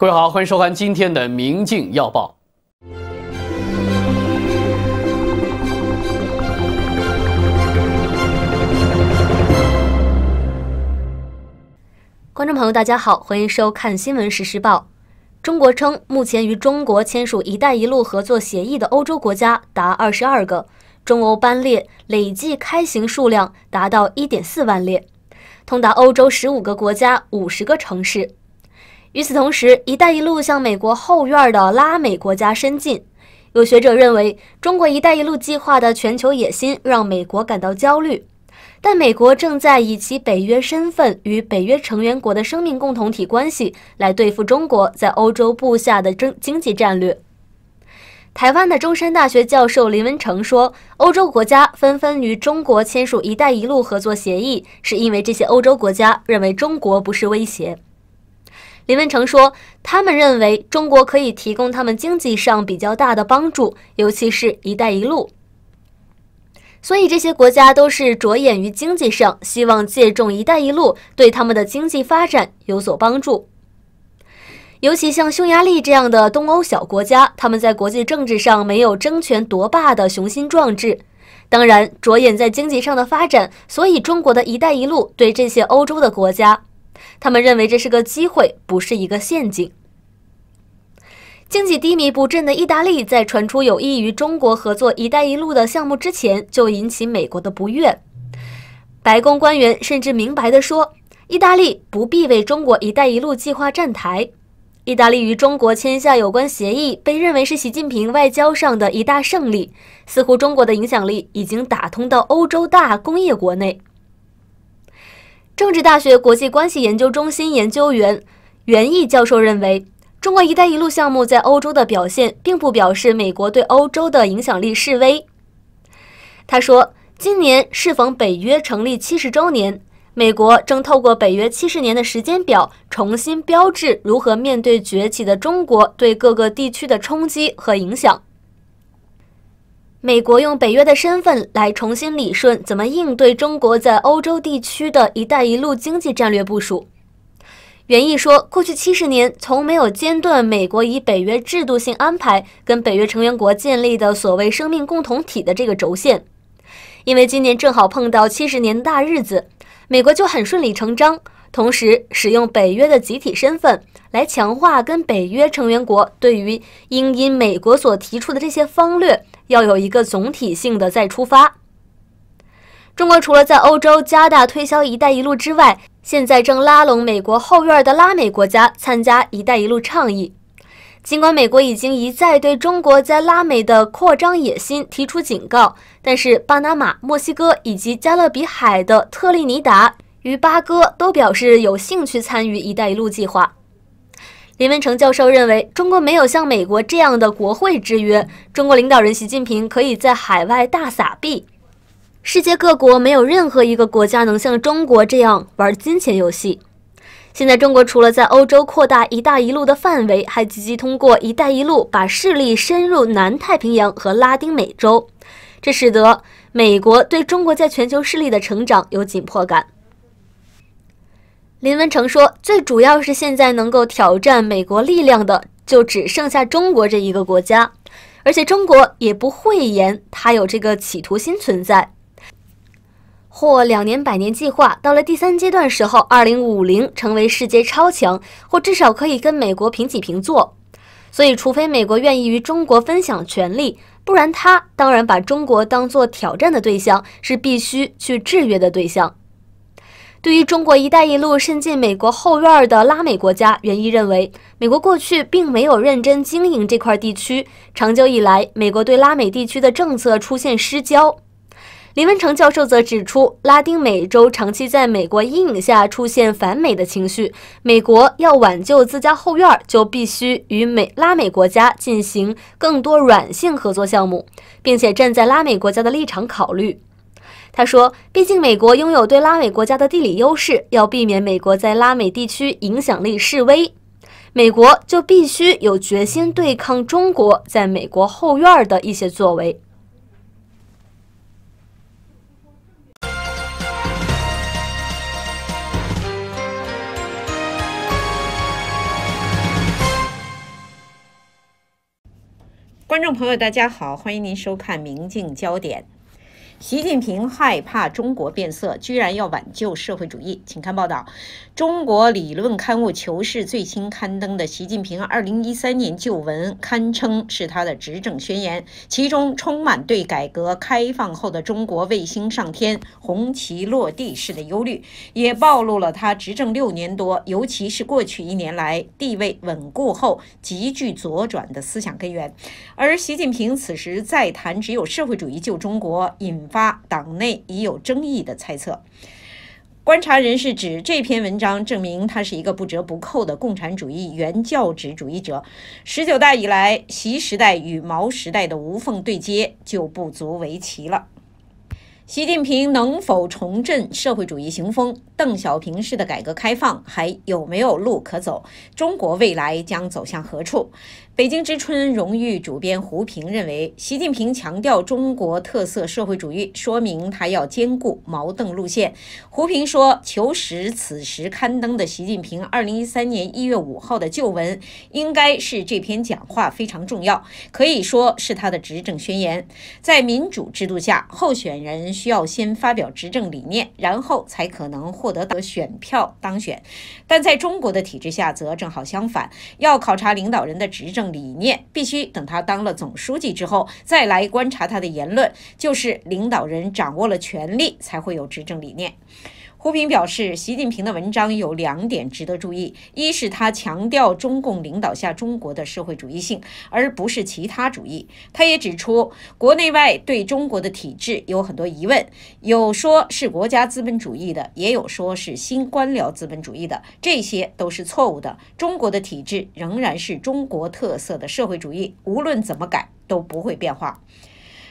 各位好，欢迎收看今天的《明镜要报》。观众朋友，大家好，欢迎收看新闻实时报。中国称，目前与中国签署“一带一路”合作协议的欧洲国家达二十二个，中欧班列累计开行数量达到一点四万列，通达欧洲十五个国家五十个城市。与此同时，“一带一路”向美国后院的拉美国家伸进。有学者认为，中国“一带一路”计划的全球野心让美国感到焦虑，但美国正在以其北约身份与北约成员国的生命共同体关系来对付中国在欧洲布下的经经济战略。台湾的中山大学教授林文成说：“欧洲国家纷纷与中国签署‘一带一路’合作协议，是因为这些欧洲国家认为中国不是威胁。”林文成说：“他们认为中国可以提供他们经济上比较大的帮助，尤其是‘一带一路’。所以这些国家都是着眼于经济上，希望借重‘一带一路’对他们的经济发展有所帮助。尤其像匈牙利这样的东欧小国家，他们在国际政治上没有争权夺霸的雄心壮志，当然着眼在经济上的发展。所以中国的一带一路对这些欧洲的国家。”他们认为这是个机会，不是一个陷阱。经济低迷不振的意大利，在传出有意与中国合作“一带一路”的项目之前，就引起美国的不悦。白宫官员甚至明白的说：“意大利不必为中国‘一带一路’计划站台。”意大利与中国签下有关协议，被认为是习近平外交上的一大胜利，似乎中国的影响力已经打通到欧洲大工业国内。政治大学国际关系研究中心研究员袁毅教授认为，中国“一带一路”项目在欧洲的表现，并不表示美国对欧洲的影响力示威。他说，今年适逢北约成立七十周年，美国正透过北约七十年的时间表，重新标志如何面对崛起的中国对各个地区的冲击和影响。美国用北约的身份来重新理顺怎么应对中国在欧洲地区的一带一路经济战略部署。袁毅说，过去七十年从没有间断美国以北约制度性安排跟北约成员国建立的所谓生命共同体的这个轴线，因为今年正好碰到七十年大日子，美国就很顺理成章，同时使用北约的集体身份来强化跟北约成员国对于应因美国所提出的这些方略。要有一个总体性的再出发。中国除了在欧洲加大推销“一带一路”之外，现在正拉拢美国后院的拉美国家参加“一带一路”倡议。尽管美国已经一再对中国在拉美的扩张野心提出警告，但是巴拿马、墨西哥以及加勒比海的特立尼达与巴哥都表示有兴趣参与“一带一路”计划。林文成教授认为，中国没有像美国这样的国会制约，中国领导人习近平可以在海外大撒币。世界各国没有任何一个国家能像中国这样玩金钱游戏。现在，中国除了在欧洲扩大“一带一路”的范围，还积极通过“一带一路”把势力深入南太平洋和拉丁美洲。这使得美国对中国在全球势力的成长有紧迫感。林文成说：“最主要是现在能够挑战美国力量的，就只剩下中国这一个国家，而且中国也不讳言，他有这个企图心存在。或两年、百年计划到了第三阶段时候，二零五零成为世界超强，或至少可以跟美国平起平坐。所以，除非美国愿意与中国分享权力，不然他当然把中国当做挑战的对象，是必须去制约的对象。”对于中国“一带一路”伸进美国后院的拉美国家，袁毅认为，美国过去并没有认真经营这块地区，长久以来，美国对拉美地区的政策出现失焦。林文成教授则指出，拉丁美洲长期在美国阴影下出现反美的情绪，美国要挽救自家后院，就必须与美拉美国家进行更多软性合作项目，并且站在拉美国家的立场考虑。他说：“毕竟，美国拥有对拉美国家的地理优势，要避免美国在拉美地区影响力示威，美国就必须有决心对抗中国在美国后院儿的一些作为。”观众朋友，大家好，欢迎您收看《明镜焦点》。习近平害怕中国变色，居然要挽救社会主义。请看报道，《中国理论刊物》求是最新刊登的习近平二零一三年旧文，堪称是他的执政宣言，其中充满对改革开放后的中国卫星上天、红旗落地式的忧虑，也暴露了他执政六年多，尤其是过去一年来地位稳固后急剧左转的思想根源。而习近平此时再谈只有社会主义救中国，引。发党内已有争议的猜测。观察人士指，这篇文章证明他是一个不折不扣的共产主义原教旨主义者。十九大以来，习时代与毛时代的无缝对接就不足为奇了。习近平能否重振社会主义雄风？邓小平式的改革开放还有没有路可走？中国未来将走向何处？北京之春荣誉主编胡平认为，习近平强调中国特色社会主义，说明他要兼顾矛盾路线。胡平说，《求实》此时刊登的习近平二零一三年一月五号的旧文，应该是这篇讲话非常重要，可以说是他的执政宣言。在民主制度下，候选人需要先发表执政理念，然后才可能获得选票当选；但在中国的体制下，则正好相反，要考察领导人的执政。理念必须等他当了总书记之后再来观察他的言论，就是领导人掌握了权力才会有执政理念。胡平表示，习近平的文章有两点值得注意：一是他强调中共领导下中国的社会主义性，而不是其他主义。他也指出，国内外对中国的体制有很多疑问，有说是国家资本主义的，也有说是新官僚资本主义的，这些都是错误的。中国的体制仍然是中国特色的社会主义，无论怎么改都不会变化。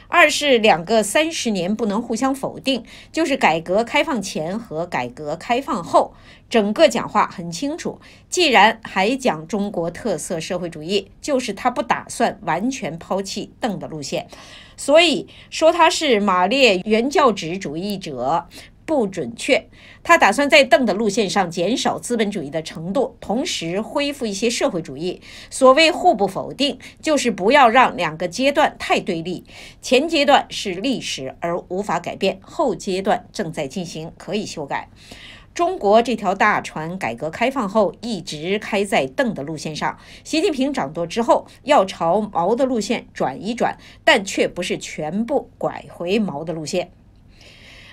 二是两个三十年不能互相否定，就是改革开放前和改革开放后，整个讲话很清楚。既然还讲中国特色社会主义，就是他不打算完全抛弃邓的路线，所以说他是马列原教旨主义者。不准确。他打算在邓的路线上减少资本主义的程度，同时恢复一些社会主义。所谓互不否定，就是不要让两个阶段太对立。前阶段是历史而无法改变，后阶段正在进行，可以修改。中国这条大船改革开放后一直开在邓的路线上。习近平掌舵之后，要朝毛的路线转一转，但却不是全部拐回毛的路线。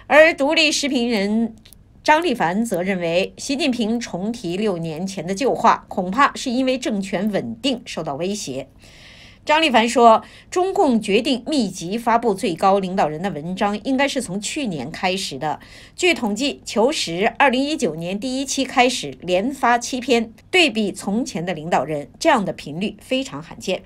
而独立时评人张立凡则认为，习近平重提六年前的旧话，恐怕是因为政权稳定受到威胁。张立凡说，中共决定密集发布最高领导人的文章，应该是从去年开始的。据统计，《求实》二零一九年第一期开始连发七篇，对比从前的领导人，这样的频率非常罕见。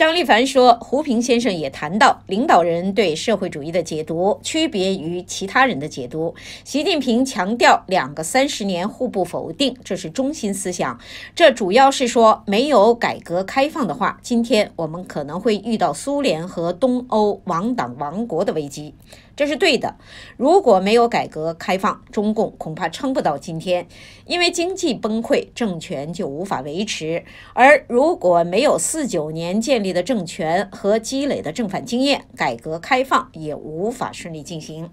张立凡说，胡平先生也谈到，领导人对社会主义的解读区别于其他人的解读。习近平强调“两个三十年”互不否定，这是中心思想。这主要是说，没有改革开放的话，今天我们可能会遇到苏联和东欧亡党亡国的危机。这是对的。如果没有改革开放，中共恐怕撑不到今天，因为经济崩溃，政权就无法维持。而如果没有四九年建立的政权和积累的正反经验，改革开放也无法顺利进行。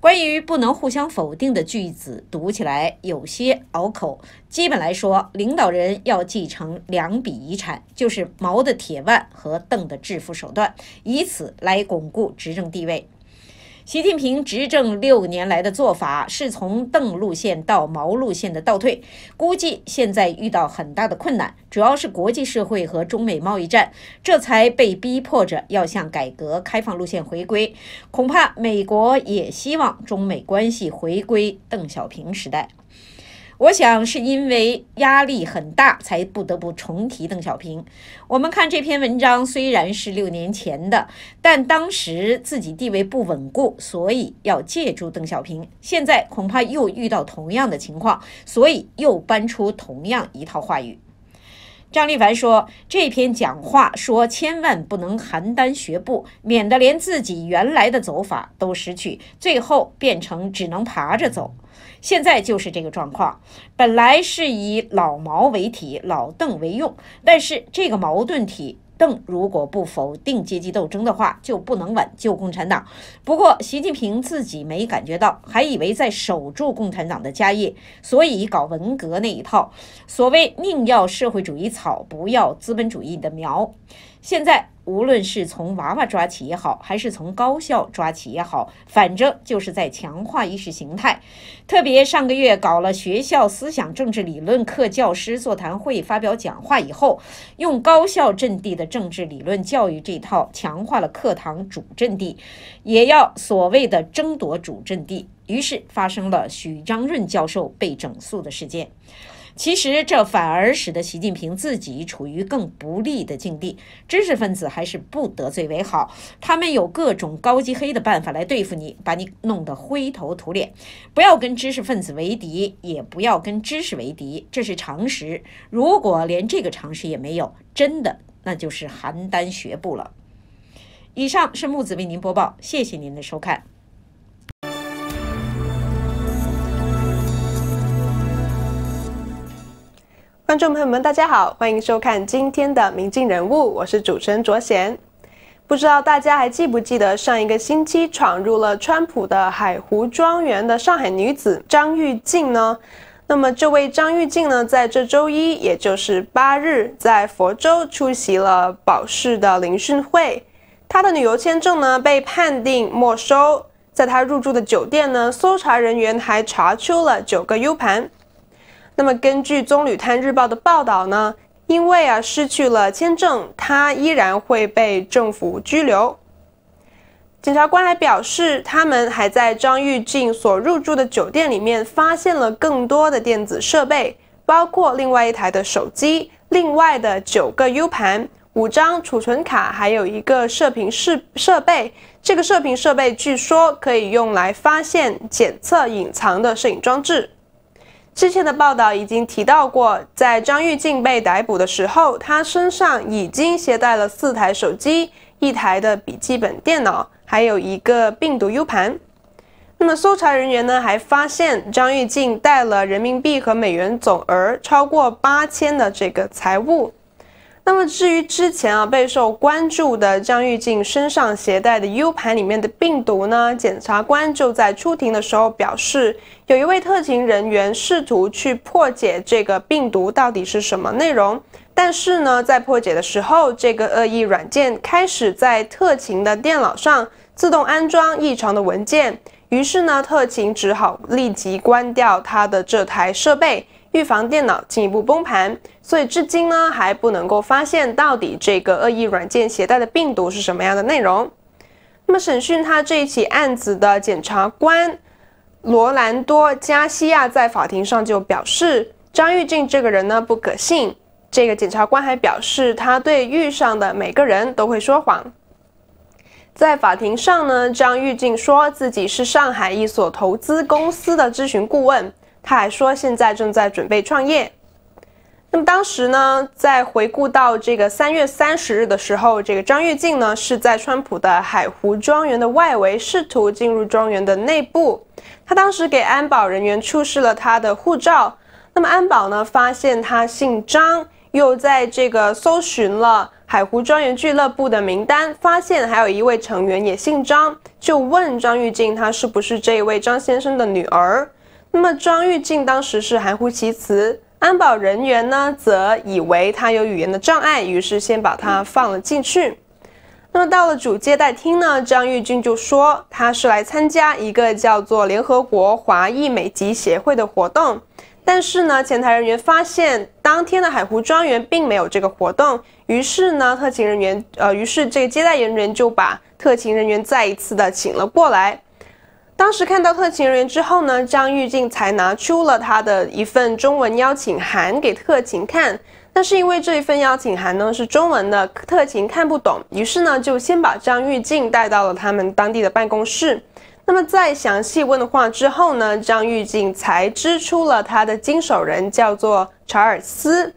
关于不能互相否定的句子，读起来有些拗口。基本来说，领导人要继承两笔遗产，就是毛的铁腕和邓的致富手段，以此来巩固执政地位。习近平执政六年来的做法是从邓路线到毛路线的倒退，估计现在遇到很大的困难，主要是国际社会和中美贸易战，这才被逼迫着要向改革开放路线回归。恐怕美国也希望中美关系回归邓小平时代。我想是因为压力很大，才不得不重提邓小平。我们看这篇文章虽然是六年前的，但当时自己地位不稳固，所以要借助邓小平。现在恐怕又遇到同样的情况，所以又搬出同样一套话语。张立凡说：“这篇讲话说，千万不能邯郸学步，免得连自己原来的走法都失去，最后变成只能爬着走。现在就是这个状况。本来是以老毛为体，老邓为用，但是这个矛盾体。”如果不否定阶级斗争的话，就不能挽救共产党。不过习近平自己没感觉到，还以为在守住共产党的家业，所以搞文革那一套，所谓宁要社会主义草，不要资本主义的苗。现在。无论是从娃娃抓起也好，还是从高校抓起也好，反正就是在强化意识形态。特别上个月搞了学校思想政治理论课教师座谈会，发表讲话以后，用高校阵地的政治理论教育这套强化了课堂主阵地，也要所谓的争夺主阵地，于是发生了许章润教授被整肃的事件。其实这反而使得习近平自己处于更不利的境地。知识分子还是不得罪为好，他们有各种高级黑的办法来对付你，把你弄得灰头土脸。不要跟知识分子为敌，也不要跟知识为敌，这是常识。如果连这个常识也没有，真的那就是邯郸学步了。以上是木子为您播报，谢谢您的收看。观众朋友们，大家好，欢迎收看今天的《明镜人物》，我是主持人卓贤。不知道大家还记不记得上一个星期闯入了川普的海湖庄园的上海女子张玉静呢？那么这位张玉静呢，在这周一，也就是八日，在佛州出席了保释的聆讯会，她的旅游签证呢被判定没收，在她入住的酒店呢，搜查人员还查出了九个 U 盘。那么，根据《棕榈滩日报》的报道呢，因为啊失去了签证，他依然会被政府拘留。检察官还表示，他们还在张玉静所入住的酒店里面发现了更多的电子设备，包括另外一台的手机、另外的九个 U 盘、五张储存卡，还有一个射频设设备。这个射频设备据说可以用来发现、检测隐藏的摄影装置。之前的报道已经提到过，在张玉静被逮捕的时候，他身上已经携带了四台手机、一台的笔记本电脑，还有一个病毒 U 盘。那么，搜查人员呢还发现张玉静带了人民币和美元总额超过八千的这个财物。那么至于之前啊备受关注的张玉静身上携带的 U 盘里面的病毒呢，检察官就在出庭的时候表示，有一位特勤人员试图去破解这个病毒到底是什么内容，但是呢，在破解的时候，这个恶意软件开始在特勤的电脑上自动安装异常的文件，于是呢，特勤只好立即关掉他的这台设备。预防电脑进一步崩盘，所以至今呢还不能够发现到底这个恶意软件携带的病毒是什么样的内容。那么审讯他这一起案子的检察官罗兰多·加西亚在法庭上就表示，张玉静这个人呢不可信。这个检察官还表示，他对遇上的每个人都会说谎。在法庭上呢，张玉静说自己是上海一所投资公司的咨询顾问。他还说，现在正在准备创业。那么当时呢，在回顾到这个三月三十日的时候，这个张玉静呢是在川普的海湖庄园的外围试图进入庄园的内部。他当时给安保人员出示了他的护照。那么安保呢发现他姓张，又在这个搜寻了海湖庄园俱乐部的名单，发现还有一位成员也姓张，就问张玉静，他是不是这位张先生的女儿？那么张玉静当时是含糊其辞，安保人员呢则以为他有语言的障碍，于是先把他放了进去。那么到了主接待厅呢，张玉静就说他是来参加一个叫做联合国华裔美籍协会的活动，但是呢前台人员发现当天的海湖庄园并没有这个活动，于是呢特勤人员呃，于是这个接待人员就把特勤人员再一次的请了过来。当时看到特勤人员之后呢，张玉静才拿出了他的一份中文邀请函给特勤看。那是因为这一份邀请函呢是中文的，特勤看不懂，于是呢就先把张玉静带到了他们当地的办公室。那么在详细问话之后呢，张玉静才支出了他的经手人叫做查尔斯。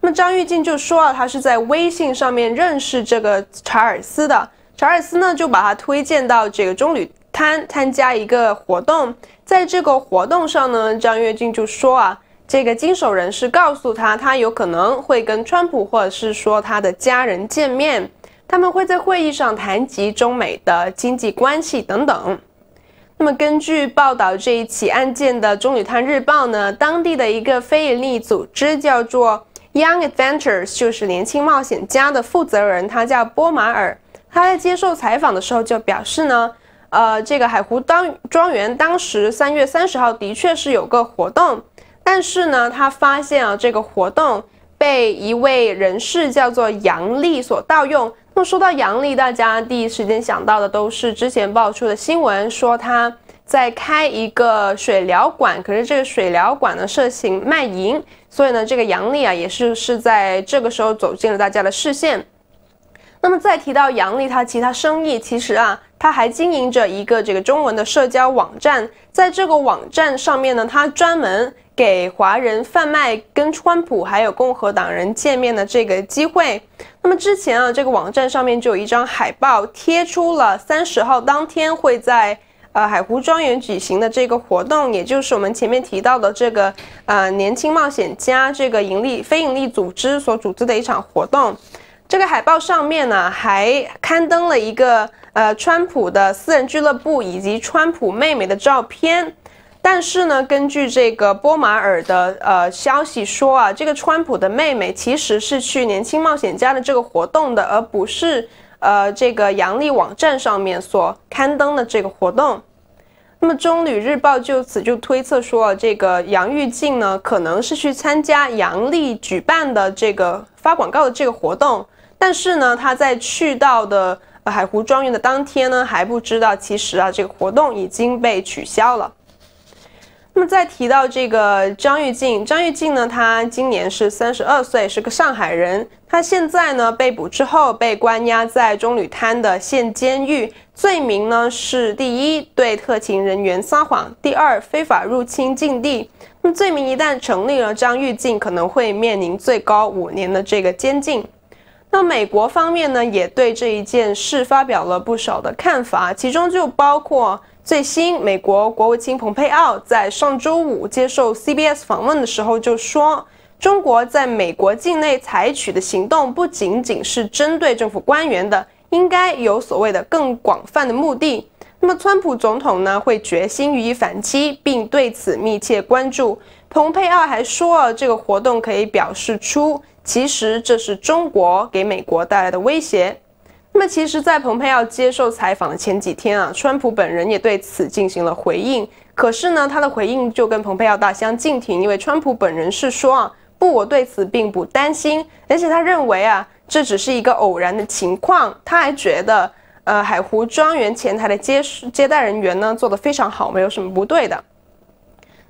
那么张玉静就说啊，他是在微信上面认识这个查尔斯的。查尔斯呢就把他推荐到这个中旅。参参加一个活动，在这个活动上呢，张跃进就说啊，这个经手人士告诉他，他有可能会跟川普或者是说他的家人见面，他们会在会议上谈及中美的经济关系等等。那么根据报道，这一起案件的《中旅滩日报》呢，当地的一个非营利组织叫做 Young Adventurers，就是年轻冒险家的负责人，他叫波马尔。他在接受采访的时候就表示呢。呃，这个海湖当庄园当时三月三十号的确是有个活动，但是呢，他发现啊，这个活动被一位人士叫做杨丽所盗用。那么说到杨丽，大家第一时间想到的都是之前爆出的新闻，说他在开一个水疗馆，可是这个水疗馆呢涉嫌卖淫，所以呢，这个杨丽啊也是是在这个时候走进了大家的视线。那么再提到杨丽，他其他生意，其实啊，他还经营着一个这个中文的社交网站，在这个网站上面呢，他专门给华人贩卖跟川普还有共和党人见面的这个机会。那么之前啊，这个网站上面就有一张海报贴出了三十号当天会在呃海湖庄园举行的这个活动，也就是我们前面提到的这个呃年轻冒险家这个盈利非盈利组织所组织的一场活动。这个海报上面呢还刊登了一个呃川普的私人俱乐部以及川普妹妹的照片，但是呢，根据这个波马尔的呃消息说啊，这个川普的妹妹其实是去年轻冒险家的这个活动的，而不是呃这个杨历网站上面所刊登的这个活动。那么中旅日报就此就推测说，这个杨玉静呢可能是去参加杨历举办的这个发广告的这个活动。但是呢，他在去到的海湖庄园的当天呢，还不知道，其实啊，这个活动已经被取消了。那么再提到这个张玉静，张玉静呢，她今年是三十二岁，是个上海人。她现在呢被捕之后，被关押在中旅滩的县监狱，罪名呢是第一，对特勤人员撒谎；第二，非法入侵禁地。那么罪名一旦成立了，张玉静可能会面临最高五年的这个监禁。那美国方面呢，也对这一件事发表了不少的看法，其中就包括最新美国国务卿蓬佩奥在上周五接受 CBS 访问的时候就说，中国在美国境内采取的行动不仅仅是针对政府官员的，应该有所谓的更广泛的目的。那么，川普总统呢会决心予以反击，并对此密切关注。蓬佩奥还说，了这个活动可以表示出。其实这是中国给美国带来的威胁。那么，其实，在蓬佩奥接受采访的前几天啊，川普本人也对此进行了回应。可是呢，他的回应就跟蓬佩奥大相径庭。因为川普本人是说啊，不，我对此并不担心，而且他认为啊，这只是一个偶然的情况。他还觉得，呃，海湖庄园前台的接接待人员呢，做的非常好，没有什么不对的。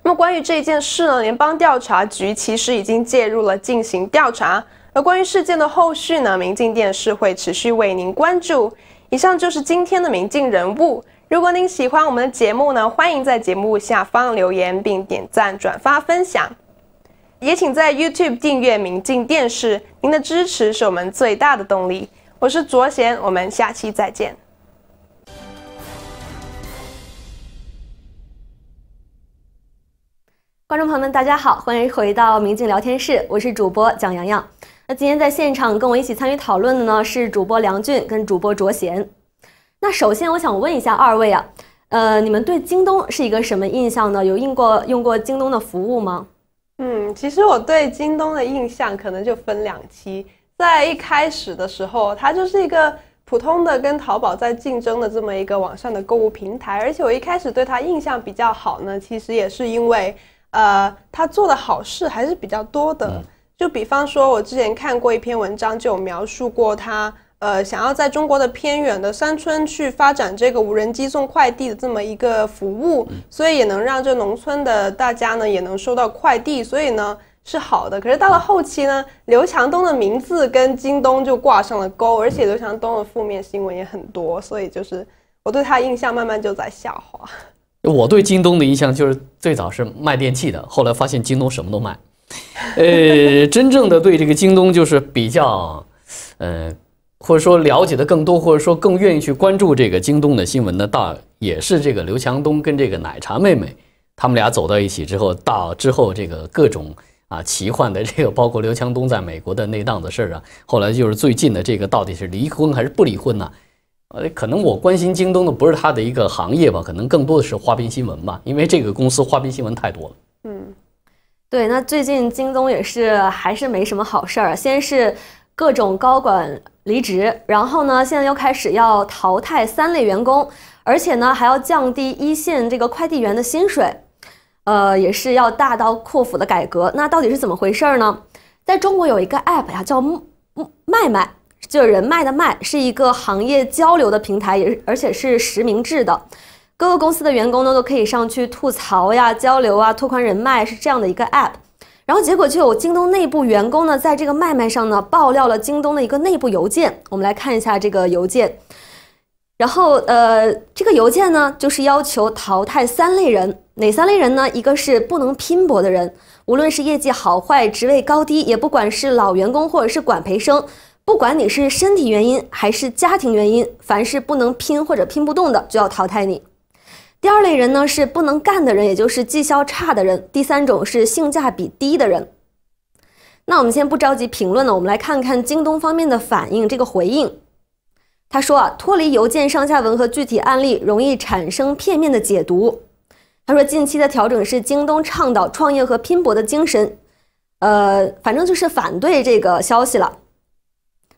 那么关于这件事呢，联邦调查局其实已经介入了进行调查。而关于事件的后续呢，明镜电视会持续为您关注。以上就是今天的明镜人物。如果您喜欢我们的节目呢，欢迎在节目下方留言并点赞、转发、分享，也请在 YouTube 订阅明镜电视。您的支持是我们最大的动力。我是卓贤，我们下期再见。观众朋友们，大家好，欢迎回到明镜聊天室，我是主播蒋洋洋。那今天在现场跟我一起参与讨论的呢是主播梁俊跟主播卓贤。那首先我想问一下二位啊，呃，你们对京东是一个什么印象呢？有用过用过京东的服务吗？嗯，其实我对京东的印象可能就分两期，在一开始的时候，它就是一个普通的跟淘宝在竞争的这么一个网上的购物平台，而且我一开始对它印象比较好呢，其实也是因为。呃，他做的好事还是比较多的，就比方说，我之前看过一篇文章，就有描述过他，呃，想要在中国的偏远的山村去发展这个无人机送快递的这么一个服务，所以也能让这农村的大家呢也能收到快递，所以呢是好的。可是到了后期呢，刘强东的名字跟京东就挂上了钩，而且刘强东的负面新闻也很多，所以就是我对他印象慢慢就在下滑。我对京东的印象就是最早是卖电器的，后来发现京东什么都卖。呃，真正的对这个京东就是比较，呃，或者说了解的更多，或者说更愿意去关注这个京东的新闻的，倒也是这个刘强东跟这个奶茶妹妹，他们俩走到一起之后，到之后这个各种啊奇幻的这个，包括刘强东在美国的那档子事儿啊，后来就是最近的这个到底是离婚还是不离婚呢？呃，可能我关心京东的不是它的一个行业吧，可能更多的是花边新闻吧，因为这个公司花边新闻太多了。嗯，对。那最近京东也是还是没什么好事儿，先是各种高管离职，然后呢，现在又开始要淘汰三类员工，而且呢还要降低一线这个快递员的薪水，呃，也是要大刀阔斧的改革。那到底是怎么回事儿呢？在中国有一个 APP 呀，叫麦麦。就人脉的脉是一个行业交流的平台，也而且是实名制的，各个公司的员工呢都可以上去吐槽呀、交流啊、拓宽人脉，是这样的一个 app。然后结果就有京东内部员工呢，在这个脉脉上呢爆料了京东的一个内部邮件。我们来看一下这个邮件，然后呃，这个邮件呢就是要求淘汰三类人，哪三类人呢？一个是不能拼搏的人，无论是业绩好坏、职位高低，也不管是老员工或者是管培生。不管你是身体原因还是家庭原因，凡是不能拼或者拼不动的，就要淘汰你。第二类人呢是不能干的人，也就是绩效差的人。第三种是性价比低的人。那我们先不着急评论了，我们来看看京东方面的反应，这个回应。他说啊，脱离邮件上下文和具体案例，容易产生片面的解读。他说，近期的调整是京东倡导创业和拼搏的精神，呃，反正就是反对这个消息了。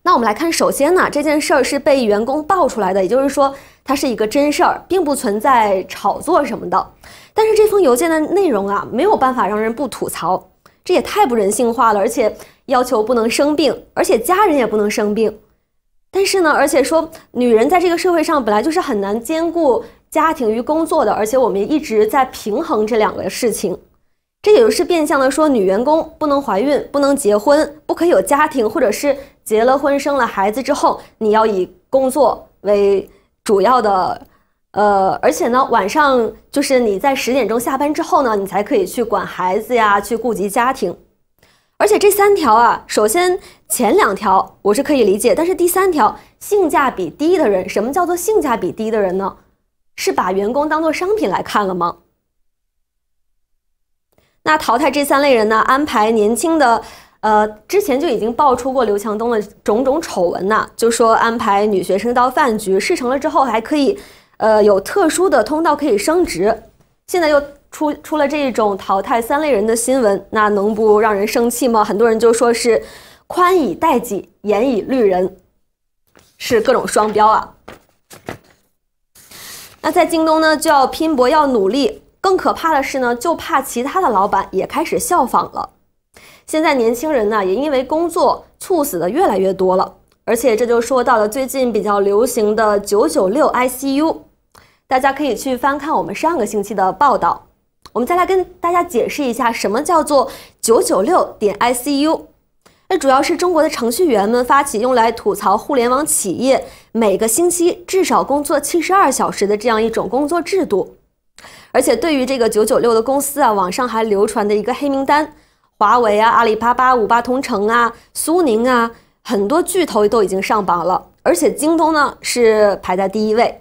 那我们来看，首先呢，这件事儿是被员工爆出来的，也就是说，它是一个真事儿，并不存在炒作什么的。但是这封邮件的内容啊，没有办法让人不吐槽，这也太不人性化了。而且要求不能生病，而且家人也不能生病。但是呢，而且说女人在这个社会上本来就是很难兼顾家庭与工作的，而且我们一直在平衡这两个事情。这也就是变相的说，女员工不能怀孕，不能结婚，不可以有家庭，或者是结了婚生了孩子之后，你要以工作为主要的，呃，而且呢，晚上就是你在十点钟下班之后呢，你才可以去管孩子呀，去顾及家庭。而且这三条啊，首先前两条我是可以理解，但是第三条性价比低的人，什么叫做性价比低的人呢？是把员工当做商品来看了吗？那淘汰这三类人呢？安排年轻的，呃，之前就已经爆出过刘强东的种种丑闻呢，就说安排女学生到饭局，事成了之后还可以，呃，有特殊的通道可以升职。现在又出出了这一种淘汰三类人的新闻，那能不让人生气吗？很多人就说是宽以待己，严以律人，是各种双标啊。那在京东呢，就要拼搏，要努力。更可怕的是呢，就怕其他的老板也开始效仿了。现在年轻人呢，也因为工作猝死的越来越多了。而且这就说到了最近比较流行的“九九六 ICU”，大家可以去翻看我们上个星期的报道。我们再来跟大家解释一下，什么叫做“九九六点 ICU”？那主要是中国的程序员们发起，用来吐槽互联网企业每个星期至少工作七十二小时的这样一种工作制度。而且对于这个九九六的公司啊，网上还流传的一个黑名单，华为啊、阿里巴巴、五八同城啊、苏宁啊，很多巨头都已经上榜了。而且京东呢是排在第一位。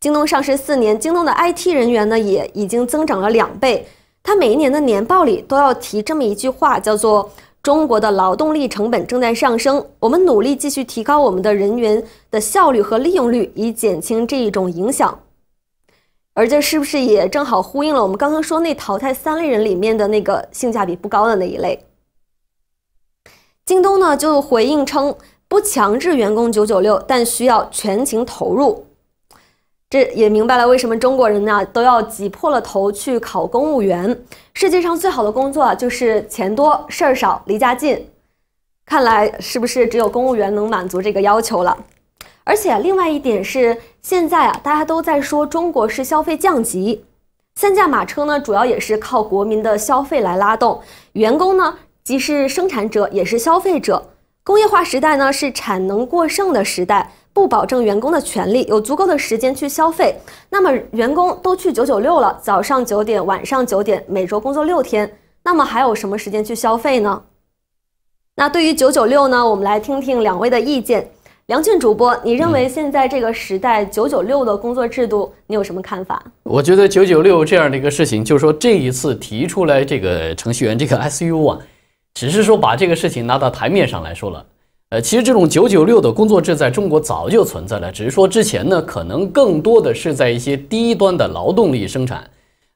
京东上市四年，京东的 IT 人员呢也已经增长了两倍。它每一年的年报里都要提这么一句话，叫做“中国的劳动力成本正在上升，我们努力继续提高我们的人员的效率和利用率，以减轻这一种影响。”而这是不是也正好呼应了我们刚刚说那淘汰三类人里面的那个性价比不高的那一类？京东呢就回应称不强制员工九九六，但需要全情投入。这也明白了为什么中国人呢都要挤破了头去考公务员。世界上最好的工作啊，就是钱多事儿少离家近。看来是不是只有公务员能满足这个要求了？而且另外一点是，现在啊，大家都在说中国是消费降级，三驾马车呢，主要也是靠国民的消费来拉动。员工呢，既是生产者，也是消费者。工业化时代呢，是产能过剩的时代，不保证员工的权利，有足够的时间去消费。那么，员工都去九九六了，早上九点，晚上九点，每周工作六天，那么还有什么时间去消费呢？那对于九九六呢，我们来听听两位的意见。梁俊主播，你认为现在这个时代九九六的工作制度，你有什么看法？我觉得九九六这样的一个事情，就是说这一次提出来这个程序员这个 S U 啊，只是说把这个事情拿到台面上来说了。呃，其实这种九九六的工作制在中国早就存在了，只是说之前呢，可能更多的是在一些低端的劳动力生产。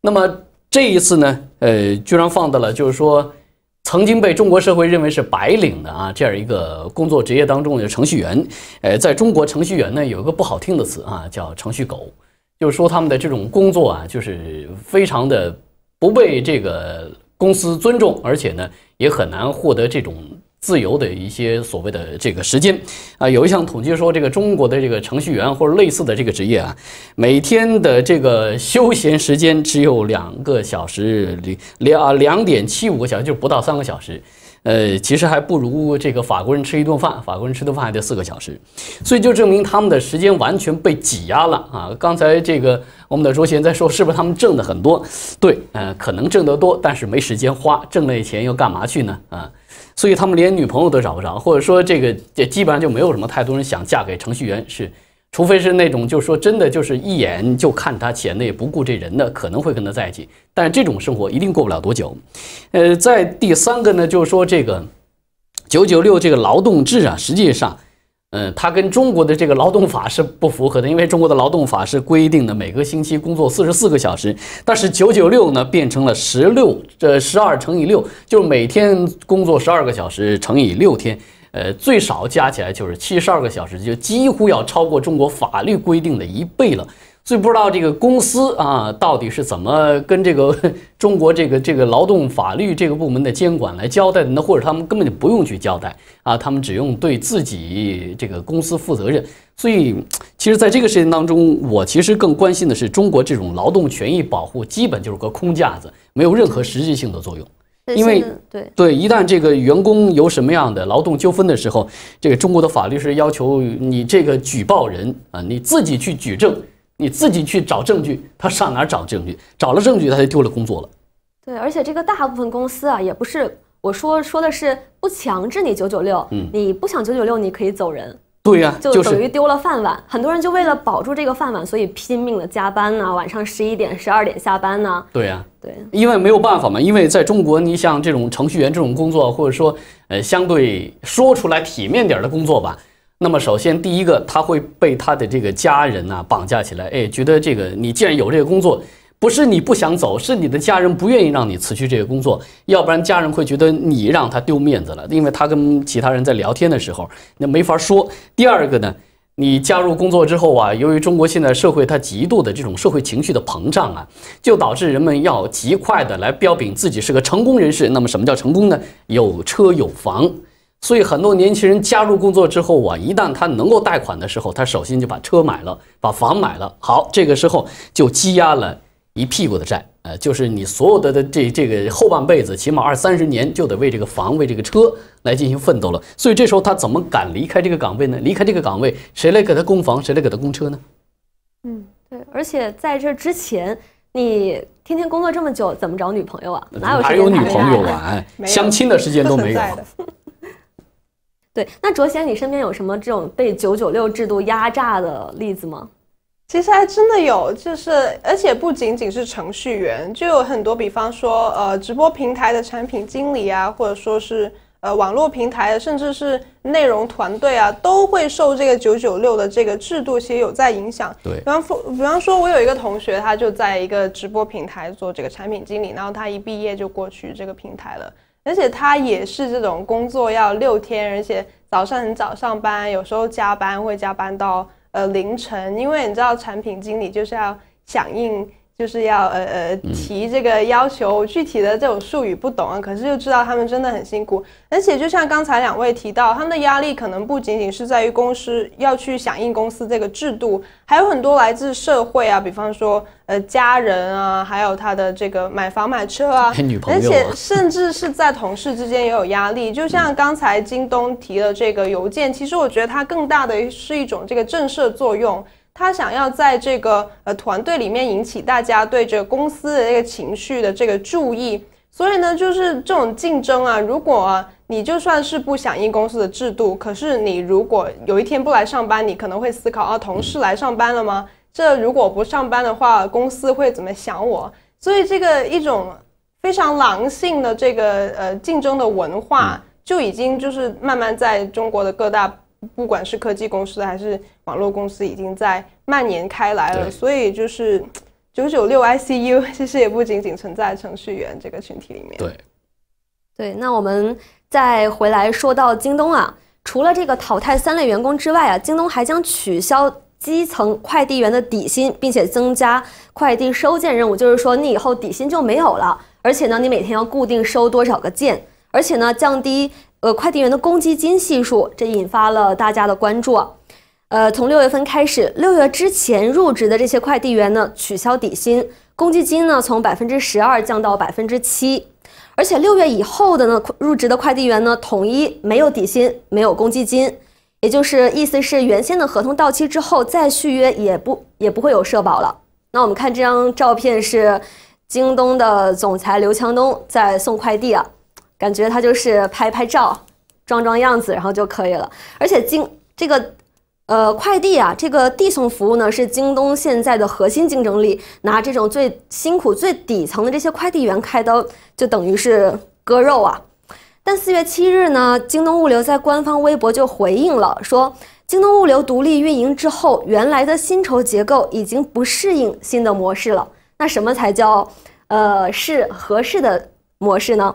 那么这一次呢，呃，居然放到了，就是说。曾经被中国社会认为是白领的啊，这样一个工作职业当中的程序员，呃，在中国程序员呢有一个不好听的词啊，叫“程序狗”，就是说他们的这种工作啊，就是非常的不被这个公司尊重，而且呢也很难获得这种。自由的一些所谓的这个时间，啊，有一项统计说，这个中国的这个程序员或者类似的这个职业啊，每天的这个休闲时间只有两个小时两两点七五个小时，就不到三个小时。呃，其实还不如这个法国人吃一顿饭，法国人吃顿饭还得四个小时，所以就证明他们的时间完全被挤压了啊！刚才这个我们的周贤在说，是不是他们挣的很多？对，呃，可能挣得多，但是没时间花，挣那钱又干嘛去呢？啊，所以他们连女朋友都找不着，或者说这个这基本上就没有什么太多人想嫁给程序员是。除非是那种，就是说真的，就是一眼就看他钱的，也不顾这人的，可能会跟他在一起，但这种生活一定过不了多久。呃，在第三个呢，就是说这个九九六这个劳动制啊，实际上，呃，它跟中国的这个劳动法是不符合的，因为中国的劳动法是规定的每个星期工作四十四个小时，但是九九六呢变成了十六，这十二乘以六，就是每天工作十二个小时乘以六天。呃，最少加起来就是七十二个小时，就几乎要超过中国法律规定的一倍了。所以不知道这个公司啊，到底是怎么跟这个 中国这个这个劳动法律这个部门的监管来交代的？那或者他们根本就不用去交代啊，他们只用对自己这个公司负责任。所以，其实在这个事情当中，我其实更关心的是，中国这种劳动权益保护基本就是个空架子，没有任何实质性的作用。因为对对，一旦这个员工有什么样的劳动纠纷的时候，这个中国的法律是要求你这个举报人啊，你自己去举证，你自己去找证据，他上哪儿找证据？找了证据他就丢了工作了。对，而且这个大部分公司啊，也不是我说说的是不强制你九九六，嗯，你不想九九六你可以走人。对呀，就等于丢了饭碗。很多人就为了保住这个饭碗，所以拼命的加班呐，晚上十一点、十二点下班呐。对呀，对，因为没有办法嘛。因为在中国，你像这种程序员这种工作，或者说，呃，相对说出来体面点的工作吧。那么，首先第一个，他会被他的这个家人呐绑架起来，哎，觉得这个你既然有这个工作。不是你不想走，是你的家人不愿意让你辞去这个工作，要不然家人会觉得你让他丢面子了，因为他跟其他人在聊天的时候那没法说。第二个呢，你加入工作之后啊，由于中国现在社会它极度的这种社会情绪的膨胀啊，就导致人们要极快的来标榜自己是个成功人士。那么什么叫成功呢？有车有房。所以很多年轻人加入工作之后啊，一旦他能够贷款的时候，他首先就把车买了，把房买了。好，这个时候就积压了。一屁股的债，呃，就是你所有的的这这个后半辈子，起码二三十年就得为这个房、为这个车来进行奋斗了。所以这时候他怎么敢离开这个岗位呢？离开这个岗位，谁来给他供房，谁来给他供车呢？嗯，对。而且在这之前，你天天工作这么久，怎么找女朋友啊？哪有哪有女朋友啊？相亲的时间都没有。对，那卓贤，你身边有什么这种被九九六制度压榨的例子吗？其实还真的有，就是而且不仅仅是程序员，就有很多，比方说，呃，直播平台的产品经理啊，或者说是呃，网络平台，甚至是内容团队啊，都会受这个九九六的这个制度其实有在影响。对，比方说，比方说，我有一个同学，他就在一个直播平台做这个产品经理，然后他一毕业就过去这个平台了，而且他也是这种工作要六天，而且早上很早上班，有时候加班会加班到。呃，凌晨，因为你知道，产品经理就是要响应。就是要呃呃提这个要求，具体的这种术语不懂啊，可是就知道他们真的很辛苦。而且就像刚才两位提到，他们的压力可能不仅仅是在于公司要去响应公司这个制度，还有很多来自社会啊，比方说呃家人啊，还有他的这个买房买车啊，女朋友，而且甚至是在同事之间也有压力。就像刚才京东提的这个邮件，其实我觉得它更大的是一种这个震慑作用。他想要在这个呃团队里面引起大家对这个公司的这个情绪的这个注意，所以呢，就是这种竞争啊，如果你就算是不响应公司的制度，可是你如果有一天不来上班，你可能会思考啊，同事来上班了吗？这如果不上班的话，公司会怎么想我？所以这个一种非常狼性的这个呃竞争的文化，就已经就是慢慢在中国的各大。不管是科技公司还是网络公司，已经在蔓延开来了。所以就是，996 ICU 其实也不仅仅存在程序员这个群体里面。对，对。那我们再回来说到京东啊，除了这个淘汰三类员工之外啊，京东还将取消基层快递员的底薪，并且增加快递收件任务，就是说你以后底薪就没有了，而且呢你每天要固定收多少个件，而且呢降低。呃，快递员的公积金系数，这引发了大家的关注。呃，从六月份开始，六月之前入职的这些快递员呢，取消底薪，公积金呢从百分之十二降到百分之七，而且六月以后的呢，入职的快递员呢，统一没有底薪，没有公积金，也就是意思是原先的合同到期之后再续约也不也不会有社保了。那我们看这张照片是京东的总裁刘强东在送快递啊。感觉他就是拍拍照，装装样子，然后就可以了。而且京这个，呃，快递啊，这个递送服务呢，是京东现在的核心竞争力。拿这种最辛苦、最底层的这些快递员开刀，就等于是割肉啊。但四月七日呢，京东物流在官方微博就回应了，说京东物流独立运营之后，原来的薪酬结构已经不适应新的模式了。那什么才叫，呃，是合适的模式呢？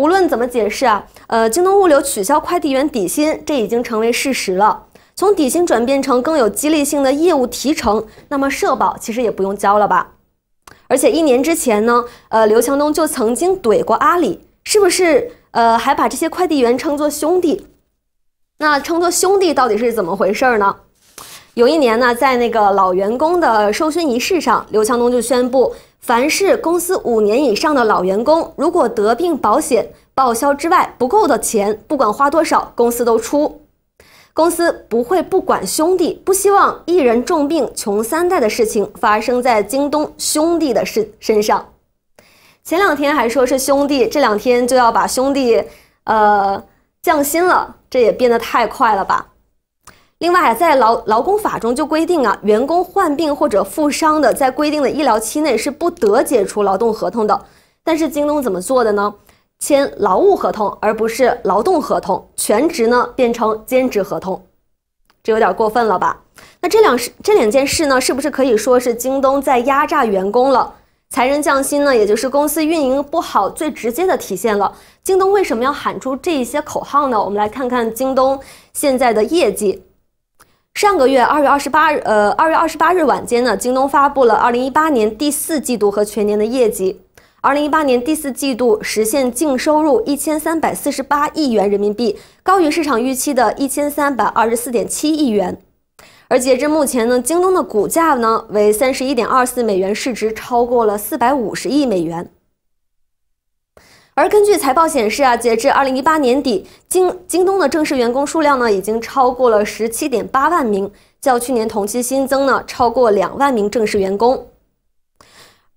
无论怎么解释啊，呃，京东物流取消快递员底薪，这已经成为事实了。从底薪转变成更有激励性的业务提成，那么社保其实也不用交了吧？而且一年之前呢，呃，刘强东就曾经怼过阿里，是不是？呃，还把这些快递员称作兄弟？那称作兄弟到底是怎么回事呢？有一年呢，在那个老员工的授勋仪式上，刘强东就宣布，凡是公司五年以上的老员工，如果得病保险报销之外不够的钱，不管花多少，公司都出。公司不会不管兄弟，不希望一人重病穷三代的事情发生在京东兄弟的身身上。前两天还说是兄弟，这两天就要把兄弟，呃降薪了，这也变得太快了吧。另外，在劳劳工法中就规定啊，员工患病或者负伤的，在规定的医疗期内是不得解除劳动合同的。但是京东怎么做的呢？签劳务合同而不是劳动合同，全职呢变成兼职合同，这有点过分了吧？那这两事这两件事呢，是不是可以说是京东在压榨员工了？裁人降薪呢，也就是公司运营不好最直接的体现了。京东为什么要喊出这些口号呢？我们来看看京东现在的业绩。上个月二月二十八日，呃，二月二十八日晚间呢，京东发布了二零一八年第四季度和全年的业绩。二零一八年第四季度实现净收入一千三百四十八亿元人民币，高于市场预期的一千三百二十四点七亿元。而截至目前呢，京东的股价呢为三十一点二四美元，市值超过了四百五十亿美元。而根据财报显示啊，截至二零一八年底，京京东的正式员工数量呢已经超过了十七点八万名，较去年同期新增呢超过两万名正式员工。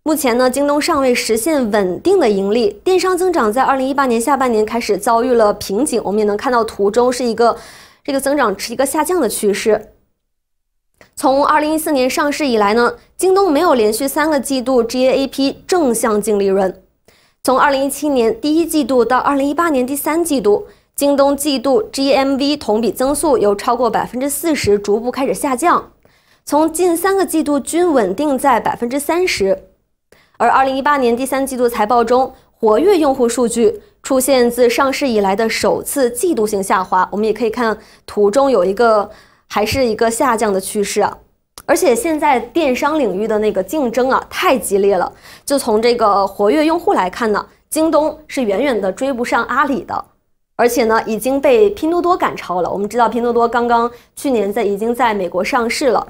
目前呢，京东尚未实现稳定的盈利，电商增长在二零一八年下半年开始遭遇了瓶颈。我们也能看到图中是一个这个增长是一个下降的趋势。从二零一四年上市以来呢，京东没有连续三个季度 GAAP 正向净利润。从二零一七年第一季度到二零一八年第三季度，京东季度 GMV 同比增速由超过百分之四十逐步开始下降，从近三个季度均稳定在百分之三十。而二零一八年第三季度财报中，活跃用户数据出现自上市以来的首次季度性下滑。我们也可以看图中有一个还是一个下降的趋势啊。而且现在电商领域的那个竞争啊，太激烈了。就从这个活跃用户来看呢，京东是远远的追不上阿里的，而且呢已经被拼多多赶超了。我们知道拼多多刚刚去年在已经在美国上市了。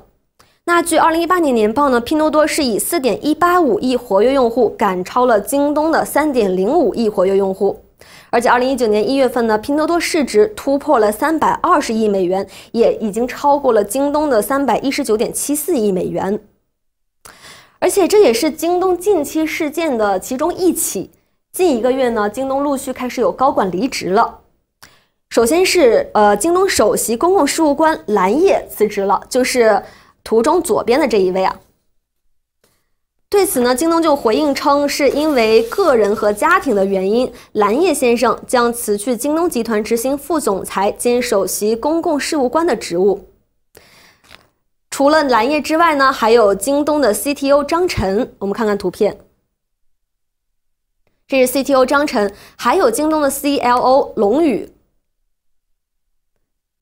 那据二零一八年年报呢，拼多多是以四点一八五亿活跃用户赶超了京东的三点零五亿活跃用户。而且，二零一九年一月份呢，拼多多市值突破了三百二十亿美元，也已经超过了京东的三百一十九点七四亿美元。而且，这也是京东近期事件的其中一起。近一个月呢，京东陆续开始有高管离职了。首先是呃，京东首席公共事务官蓝烨辞职了，就是图中左边的这一位啊。对此呢，京东就回应称，是因为个人和家庭的原因，蓝叶先生将辞去京东集团执行副总裁兼首席公共事务官的职务。除了蓝叶之外呢，还有京东的 CTO 张晨，我们看看图片，这是 CTO 张晨，还有京东的 CLO 龙宇。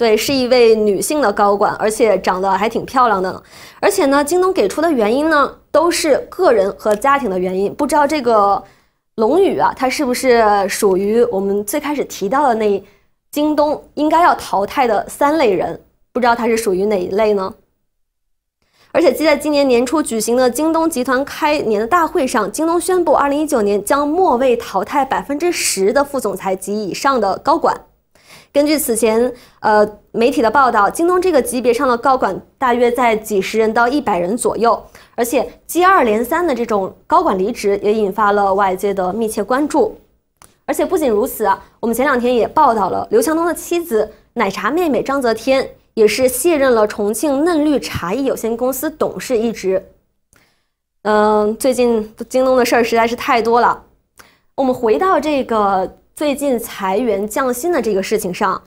对，是一位女性的高管，而且长得还挺漂亮的。而且呢，京东给出的原因呢，都是个人和家庭的原因。不知道这个龙宇啊，他是不是属于我们最开始提到的那京东应该要淘汰的三类人？不知道他是属于哪一类呢？而且，记在今年年初举行的京东集团开年的大会上，京东宣布，二零一九年将末位淘汰百分之十的副总裁及以上的高管。根据此前呃媒体的报道，京东这个级别上的高管大约在几十人到一百人左右，而且接二连三的这种高管离职也引发了外界的密切关注。而且不仅如此啊，我们前两天也报道了刘强东的妻子奶茶妹妹张泽天也是卸任了重庆嫩绿茶艺有限公司董事一职。嗯，最近京东的事儿实在是太多了。我们回到这个。最近裁员降薪的这个事情上，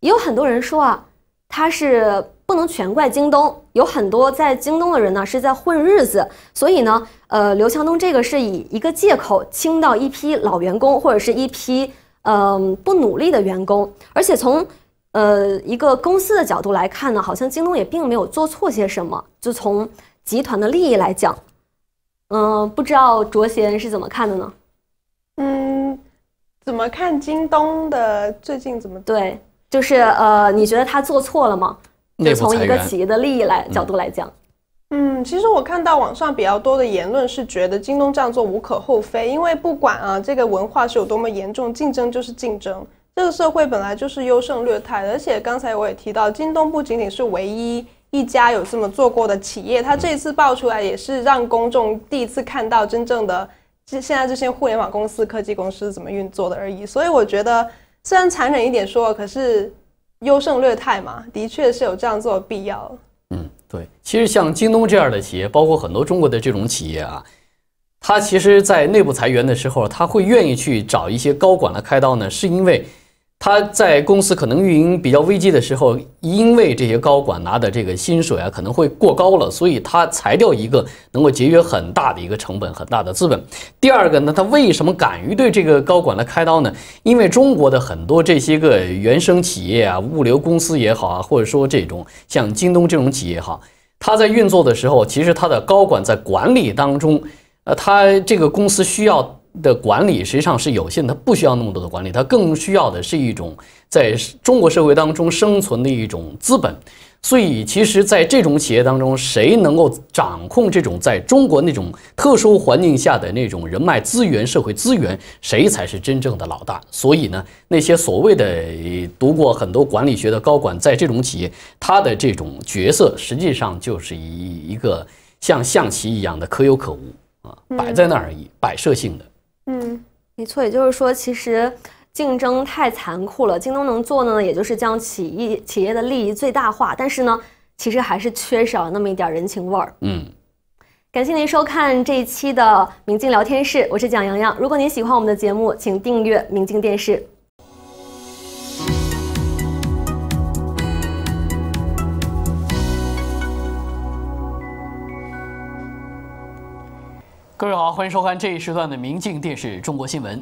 也有很多人说啊，他是不能全怪京东，有很多在京东的人呢是在混日子，所以呢，呃，刘强东这个是以一个借口清到一批老员工或者是一批呃不努力的员工，而且从呃一个公司的角度来看呢，好像京东也并没有做错些什么，就从集团的利益来讲，嗯，不知道卓贤是怎么看的呢？嗯。怎么看京东的最近怎么对？就是呃，你觉得他做错了吗？就从一个企业的利益来角度来讲，嗯，其实我看到网上比较多的言论是觉得京东这样做无可厚非，因为不管啊这个文化是有多么严重，竞争就是竞争，这个社会本来就是优胜劣汰，而且刚才我也提到，京东不仅仅是唯一一家有这么做过的企业，它这次爆出来也是让公众第一次看到真正的。这现在这些互联网公司、科技公司怎么运作的而已，所以我觉得，虽然残忍一点说，可是优胜劣汰嘛，的确是有这样做必要。嗯，对，其实像京东这样的企业，包括很多中国的这种企业啊，它其实，在内部裁员的时候，它会愿意去找一些高管来开刀呢，是因为。他在公司可能运营比较危机的时候，因为这些高管拿的这个薪水啊可能会过高了，所以他裁掉一个能够节约很大的一个成本，很大的资本。第二个呢，他为什么敢于对这个高管来开刀呢？因为中国的很多这些个原生企业啊，物流公司也好啊，或者说这种像京东这种企业哈，他在运作的时候，其实他的高管在管理当中，呃，他这个公司需要。的管理实际上是有限，他不需要那么多的管理，他更需要的是一种在中国社会当中生存的一种资本。所以，其实，在这种企业当中，谁能够掌控这种在中国那种特殊环境下的那种人脉资源、社会资源，谁才是真正的老大。所以呢，那些所谓的读过很多管理学的高管，在这种企业，他的这种角色实际上就是一一个像象棋一样的可有可无啊，摆在那儿而已，摆设性的。嗯，没错，也就是说，其实竞争太残酷了。京东能做的呢，也就是将企业企业的利益最大化，但是呢，其实还是缺少那么一点人情味儿。嗯，感谢您收看这一期的《明镜聊天室》，我是蒋洋洋。如果您喜欢我们的节目，请订阅《明镜电视》。各位好，欢迎收看这一时段的《明镜电视中国新闻》。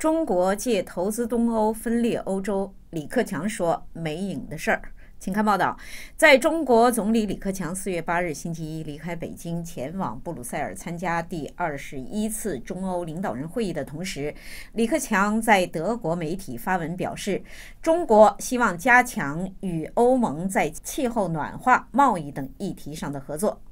中国借投资东欧分裂欧洲，李克强说没影的事儿，请看报道。在中国总理李克强四月八日星期一离开北京前往布鲁塞尔参加第二十一次中欧领导人会议的同时，李克强在德国媒体发文表示，中国希望加强与欧盟在气候暖化、贸易等议题上的合作。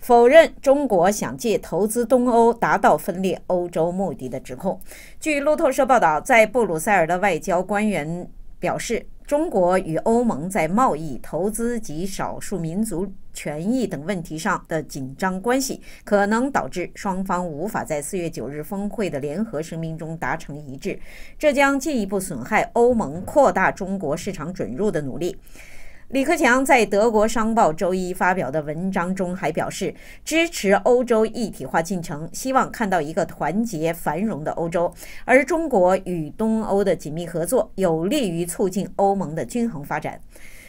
否认中国想借投资东欧达到分裂欧洲目的的指控。据路透社报道，在布鲁塞尔的外交官员表示，中国与欧盟在贸易、投资及少数民族权益等问题上的紧张关系，可能导致双方无法在4月9日峰会的联合声明中达成一致，这将进一步损害欧盟扩大中国市场准入的努力。李克强在德国商报周一发表的文章中还表示，支持欧洲一体化进程，希望看到一个团结繁荣的欧洲。而中国与东欧的紧密合作，有利于促进欧盟的均衡发展。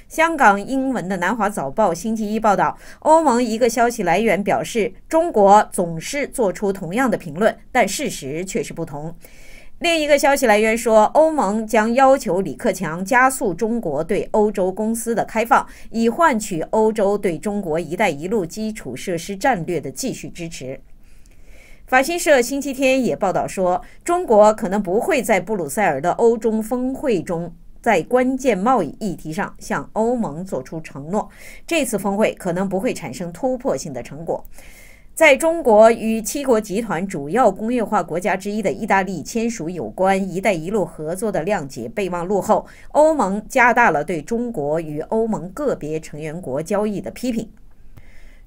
香港英文的南华早报星期一报道，欧盟一个消息来源表示，中国总是做出同样的评论，但事实却是不同。另一个消息来源说，欧盟将要求李克强加速中国对欧洲公司的开放，以换取欧洲对中国“一带一路”基础设施战略的继续支持。法新社星期天也报道说，中国可能不会在布鲁塞尔的欧中峰会中在关键贸易议题上向欧盟做出承诺，这次峰会可能不会产生突破性的成果。在中国与七国集团主要工业化国家之一的意大利签署有关“一带一路”合作的谅解备忘录后，欧盟加大了对中国与欧盟个别成员国交易的批评。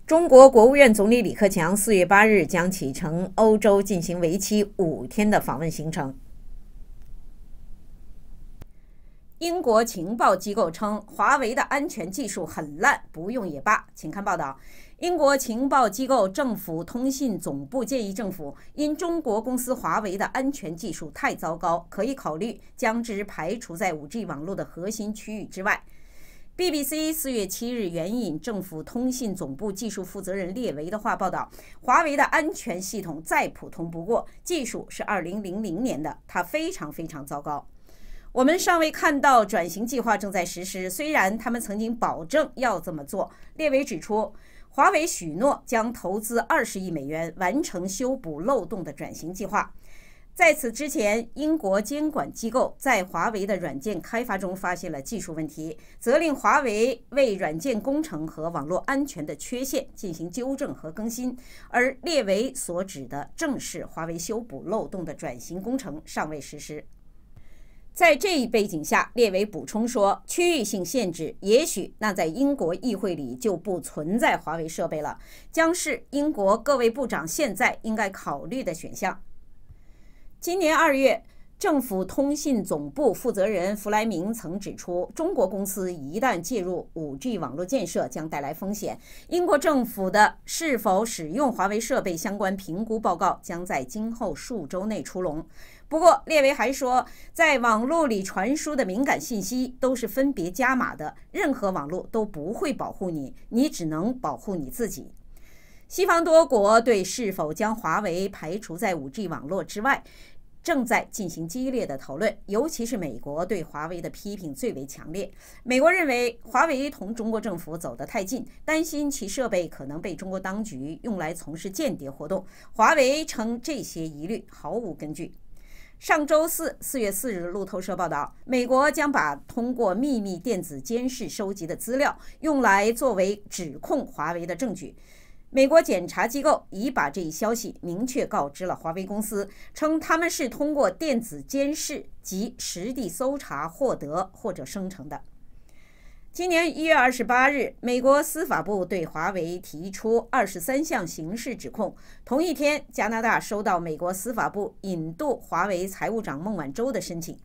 中国国务院总理李克强四月八日将启程欧洲进行为期五天的访问行程。英国情报机构称，华为的安全技术很烂，不用也罢。请看报道。英国情报机构政府通信总部建议政府，因中国公司华为的安全技术太糟糕，可以考虑将之排除在 5G 网络的核心区域之外。BBC 四月七日援引政府通信总部技术负责人列维的话报道，华为的安全系统再普通不过，技术是2000年的，它非常非常糟糕。我们尚未看到转型计划正在实施，虽然他们曾经保证要这么做。列维指出。华为许诺将投资20亿美元完成修补漏洞的转型计划。在此之前，英国监管机构在华为的软件开发中发现了技术问题，责令华为为软件工程和网络安全的缺陷进行纠正和更新。而列维所指的正是华为修补漏洞的转型工程尚未实施。在这一背景下，列维补充说：“区域性限制，也许那在英国议会里就不存在华为设备了，将是英国各位部长现在应该考虑的选项。”今年二月，政府通信总部负责人弗莱明曾指出：“中国公司一旦介入五 G 网络建设，将带来风险。”英国政府的是否使用华为设备相关评估报告将在今后数周内出笼。不过，列维还说，在网络里传输的敏感信息都是分别加码的，任何网络都不会保护你，你只能保护你自己。西方多国对是否将华为排除在 5G 网络之外，正在进行激烈的讨论，尤其是美国对华为的批评最为强烈。美国认为华为同中国政府走得太近，担心其设备可能被中国当局用来从事间谍活动。华为称这些疑虑毫无根据。上周四，四月四日，路透社报道，美国将把通过秘密电子监视收集的资料用来作为指控华为的证据。美国检察机构已把这一消息明确告知了华为公司，称他们是通过电子监视及实地搜查获得或者生成的。今年一月二十八日，美国司法部对华为提出二十三项刑事指控。同一天，加拿大收到美国司法部引渡华为财务长孟晚舟的申请。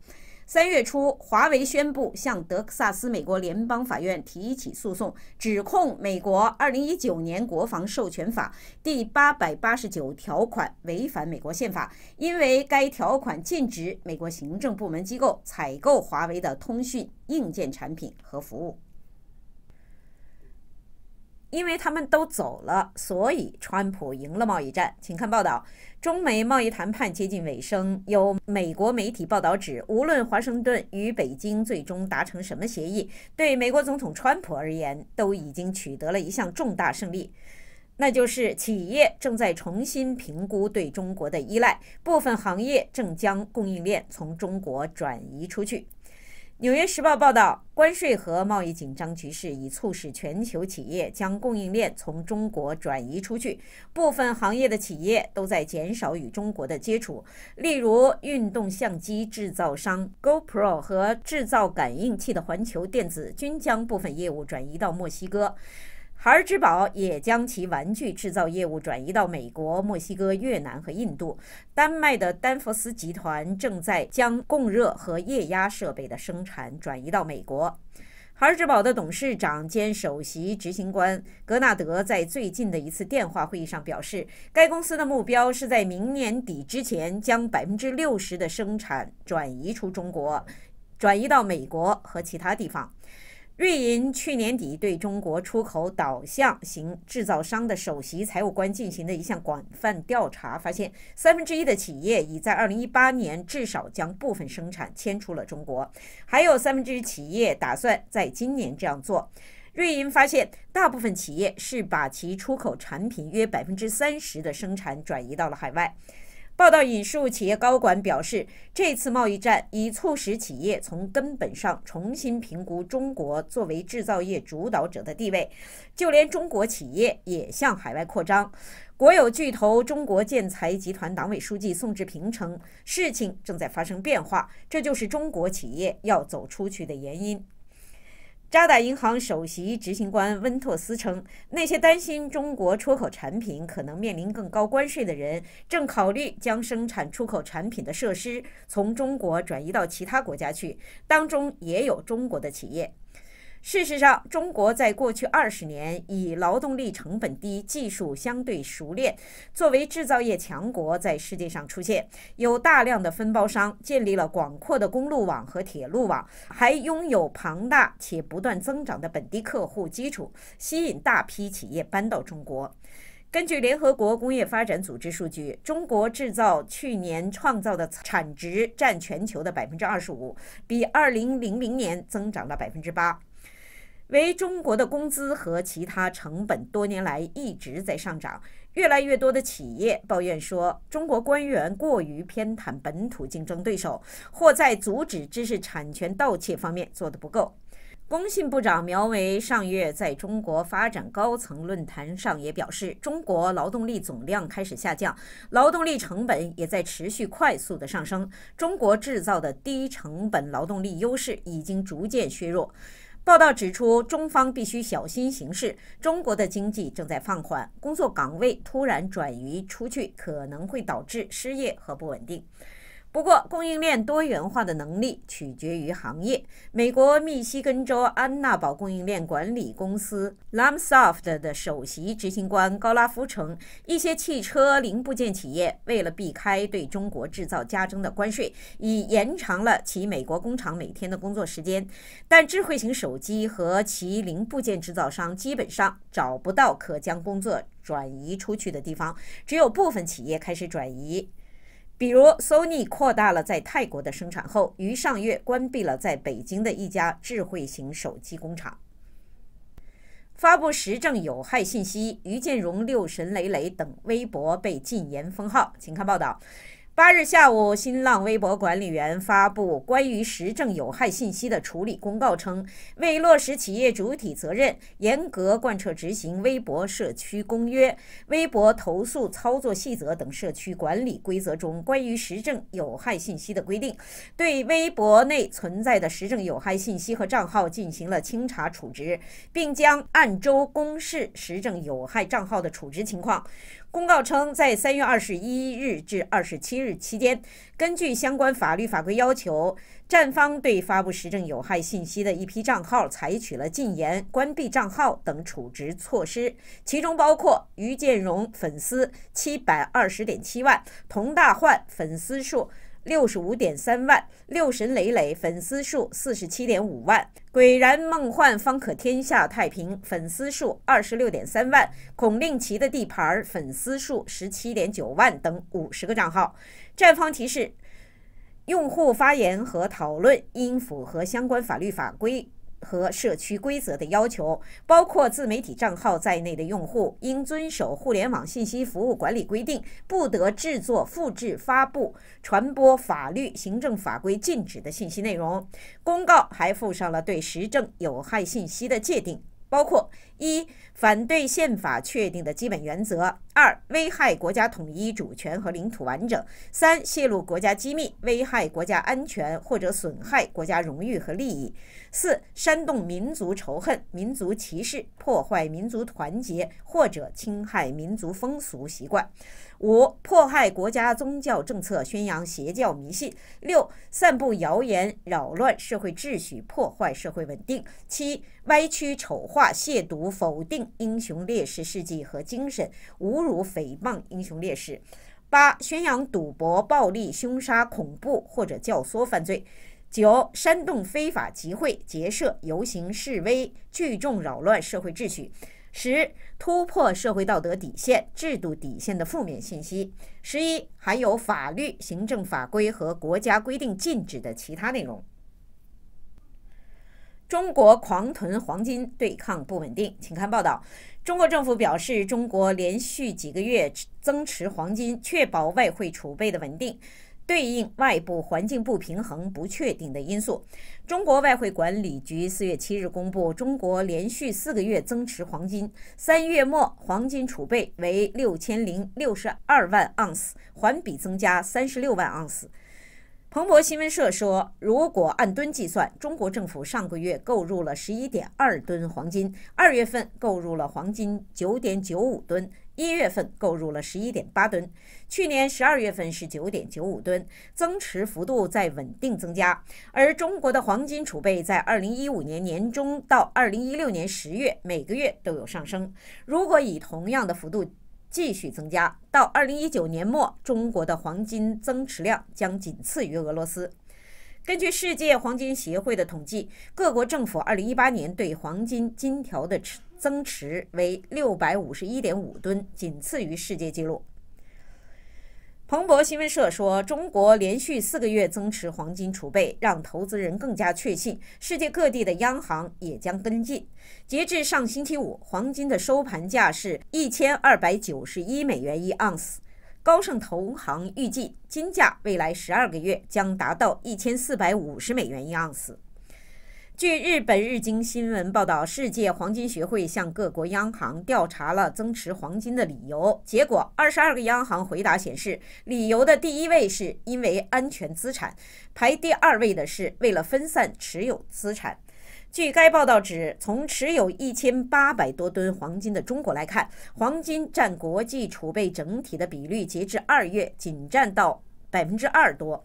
三月初，华为宣布向德克萨斯美国联邦法院提起诉讼，指控美国《2019年国防授权法》第八百八十九条款违反美国宪法，因为该条款禁止美国行政部门机构采购华为的通讯硬件产品和服务。因为他们都走了，所以川普赢了贸易战。请看报道：中美贸易谈判接近尾声。有美国媒体报道指，无论华盛顿与北京最终达成什么协议，对美国总统川普而言，都已经取得了一项重大胜利，那就是企业正在重新评估对中国的依赖，部分行业正将供应链从中国转移出去。《纽约时报》报道，关税和贸易紧张局势已促使全球企业将供应链从中国转移出去，部分行业的企业都在减少与中国的接触。例如，运动相机制造商 GoPro 和制造感应器的环球电子均将部分业务转移到墨西哥。孩之宝也将其玩具制造业务转移到美国、墨西哥、越南和印度。丹麦的丹佛斯集团正在将供热和液压设备的生产转移到美国。孩之宝的董事长兼首席执行官格纳德在最近的一次电话会议上表示，该公司的目标是在明年底之前将百分之六十的生产转移出中国，转移到美国和其他地方。瑞银去年底对中国出口导向型制造商的首席财务官进行的一项广泛调查发现，三分之一的企业已在二零一八年至少将部分生产迁出了中国，还有三分之一企业打算在今年这样做。瑞银发现，大部分企业是把其出口产品约百分之三十的生产转移到了海外。报道引述企业高管表示，这次贸易战已促使企业从根本上重新评估中国作为制造业主导者的地位，就连中国企业也向海外扩张。国有巨头中国建材集团党委书记宋志平称，事情正在发生变化，这就是中国企业要走出去的原因。渣打银行首席执行官温特斯称，那些担心中国出口产品可能面临更高关税的人，正考虑将生产出口产品的设施从中国转移到其他国家去，当中也有中国的企业。事实上，中国在过去二十年以劳动力成本低、技术相对熟练作为制造业强国，在世界上出现。有大量的分包商建立了广阔的公路网和铁路网，还拥有庞大且不断增长的本地客户基础，吸引大批企业搬到中国。根据联合国工业发展组织数据，中国制造去年创造的产值占全球的百分之二十五，比二零零零年增长了百分之八。为中国的工资和其他成本多年来一直在上涨，越来越多的企业抱怨说，中国官员过于偏袒本土竞争对手，或在阻止知识产权盗窃方面做得不够。工信部长苗圩上月在中国发展高层论坛上也表示，中国劳动力总量开始下降，劳动力成本也在持续快速的上升，中国制造的低成本劳动力优势已经逐渐削弱。报道指出，中方必须小心行事。中国的经济正在放缓，工作岗位突然转移出去可能会导致失业和不稳定。不过，供应链多元化的能力取决于行业。美国密西根州安娜堡供应链管理公司 Lamsoft 的首席执行官高拉夫称，一些汽车零部件企业为了避开对中国制造加征的关税，已延长了其美国工厂每天的工作时间。但智慧型手机和其零部件制造商基本上找不到可将工作转移出去的地方，只有部分企业开始转移。比如，s o n y 扩大了在泰国的生产后，于上月关闭了在北京的一家智慧型手机工厂。发布时政有害信息，于建荣六神磊磊等微博被禁言封号，请看报道。八日下午，新浪微博管理员发布关于实政有害信息的处理公告称，为落实企业主体责任，严格贯彻执行微博社区公约、微博投诉操作细则等社区管理规则中关于实政有害信息的规定，对微博内存在的实政有害信息和账号进行了清查处置，并将按周公示实政有害账号的处置情况。公告称，在三月二十一日至二十七日期间，根据相关法律法规要求，站方对发布实证有害信息的一批账号采取了禁言、关闭账号等处置措施，其中包括于建荣粉丝七百二十点七万、佟大焕粉丝数。六十五点三万，六神磊磊粉丝数四十七点五万，鬼然梦幻方可天下太平粉丝数二十六点三万，孔令奇的地盘粉丝数十七点九万等五十个账号。站方提示：用户发言和讨论应符合相关法律法规。和社区规则的要求，包括自媒体账号在内的用户应遵守互联网信息服务管理规定，不得制作、复制、发布、传播法律、行政法规禁止的信息内容。公告还附上了对实证有害信息的界定。包括：一、反对宪法确定的基本原则；二、危害国家统一、主权和领土完整；三、泄露国家机密，危害国家安全或者损害国家荣誉和利益；四、煽动民族仇恨、民族歧视，破坏民族团结或者侵害民族风俗习惯。五、迫害国家宗教政策，宣扬邪教迷信；六、散布谣言，扰乱社会秩序，破坏社会稳定；七、歪曲丑化、亵渎、否定英雄烈士事迹和精神，侮辱、诽谤英雄烈士；八、宣扬赌博、暴力、凶杀、恐怖或者教唆犯罪；九、煽动非法集会、结社、游行、示威，聚众扰乱社会秩序。十突破社会道德底线、制度底线的负面信息；十一含有法律、行政法规和国家规定禁止的其他内容。中国狂囤黄金对抗不稳定，请看报道：中国政府表示，中国连续几个月增持黄金，确保外汇储备的稳定。对应外部环境不平衡、不确定的因素。中国外汇管理局四月七日公布，中国连续四个月增持黄金。三月末，黄金储备为六千零六十二万盎司，环比增加三十六万盎司。彭博新闻社说，如果按吨计算，中国政府上个月购入了十一点二吨黄金，二月份购入了黄金九点九五吨。一月份购入了十一点八吨，去年十二月份是九点九五吨，增持幅度在稳定增加。而中国的黄金储备在二零一五年年中到二零一六年十月每个月都有上升。如果以同样的幅度继续增加，到二零一九年末，中国的黄金增持量将仅次于俄罗斯。根据世界黄金协会的统计，各国政府二零一八年对黄金金条的持增持为六百五十一点五吨，仅次于世界纪录。彭博新闻社说，中国连续四个月增持黄金储备，让投资人更加确信，世界各地的央行也将跟进。截至上星期五，黄金的收盘价是一千二百九十一美元一盎司。高盛投行预计，金价未来十二个月将达到一千四百五十美元一盎司。据日本日经新闻报道，世界黄金协会向各国央行调查了增持黄金的理由，结果二十二个央行回答显示，理由的第一位是因为安全资产，排第二位的是为了分散持有资产。据该报道指，从持有一千八百多吨黄金的中国来看，黄金占国际储备整体的比率，截至二月仅占到百分之二多。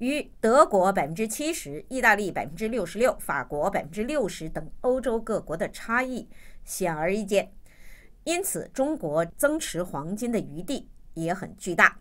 与德国百分之七十、意大利百分之六十六、法国百分之六十等欧洲各国的差异显而易见，因此中国增持黄金的余地也很巨大。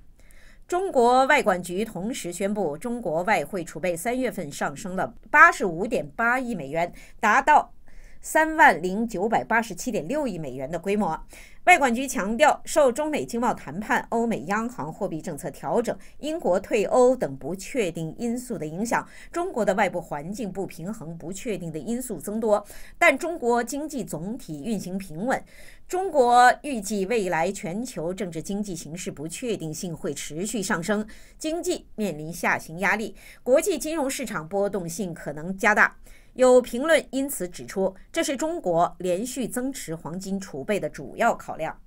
中国外管局同时宣布，中国外汇储备三月份上升了八十五点八亿美元，达到三万零九百八十七点六亿美元的规模。外管局强调，受中美经贸谈判、欧美央行货币政策调整、英国退欧等不确定因素的影响，中国的外部环境不平衡、不确定的因素增多。但中国经济总体运行平稳。中国预计未来全球政治经济形势不确定性会持续上升，经济面临下行压力，国际金融市场波动性可能加大。有评论因此指出，这是中国连续增持黄金储备的主要考量。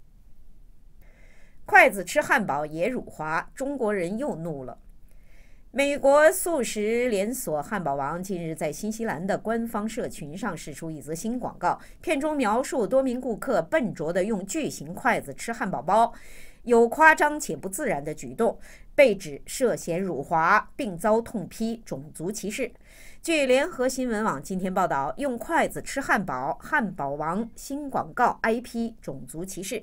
筷子吃汉堡也辱华，中国人又怒了。美国素食连锁汉堡王近日在新西兰的官方社群上释出一则新广告，片中描述多名顾客笨拙的用巨型筷子吃汉堡包，有夸张且不自然的举动，被指涉嫌辱华，并遭痛批种族歧视。据联合新闻网今天报道，用筷子吃汉堡，汉堡王新广告 IP 种族歧视。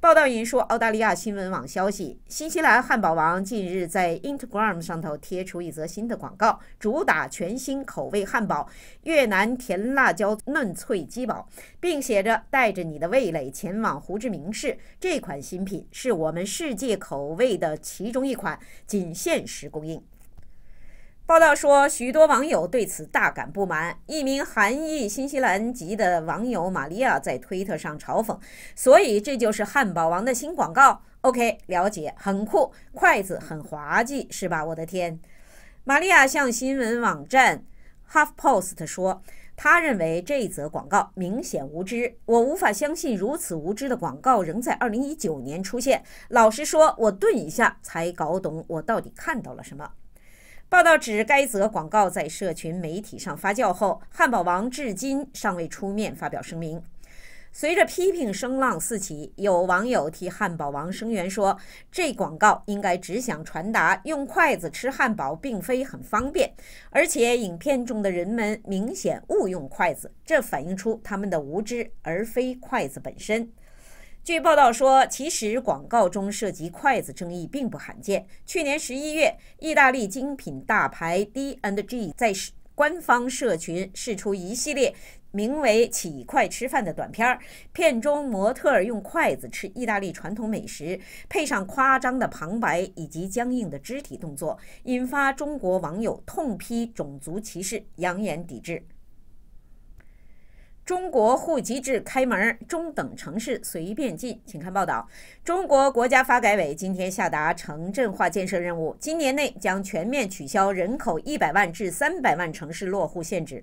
报道引述澳大利亚新闻网消息，新西兰汉堡王近日在 Instagram 上头贴出一则新的广告，主打全新口味汉堡——越南甜辣椒嫩脆鸡堡，并写着：“带着你的味蕾前往胡志明市。”这款新品是我们世界口味的其中一款，仅限时供应。报道说，许多网友对此大感不满。一名韩裔新西兰籍的网友玛利亚在推特上嘲讽：“所以这就是汉堡王的新广告？OK，了解，很酷，筷子很滑稽，是吧？”我的天！玛利亚向新闻网站 HuffPost 说：“他认为这则广告明显无知，我无法相信如此无知的广告仍在2019年出现。老实说，我顿一下才搞懂我到底看到了什么。”报道指，该则广告在社群媒体上发酵后，汉堡王至今尚未出面发表声明。随着批评声浪四起，有网友替汉堡王声援，说这广告应该只想传达用筷子吃汉堡并非很方便，而且影片中的人们明显误用筷子，这反映出他们的无知，而非筷子本身。据报道说，其实广告中涉及筷子争议并不罕见。去年十一月，意大利精品大牌 D n d G 在官方社群释出一系列名为“起筷吃饭”的短片，片中模特用筷子吃意大利传统美食，配上夸张的旁白以及僵硬的肢体动作，引发中国网友痛批种族歧视，扬言抵制。中国户籍制开门，中等城市随便进，请看报道。中国国家发改委今天下达城镇化建设任务，今年内将全面取消人口一百万至三百万城市落户限制，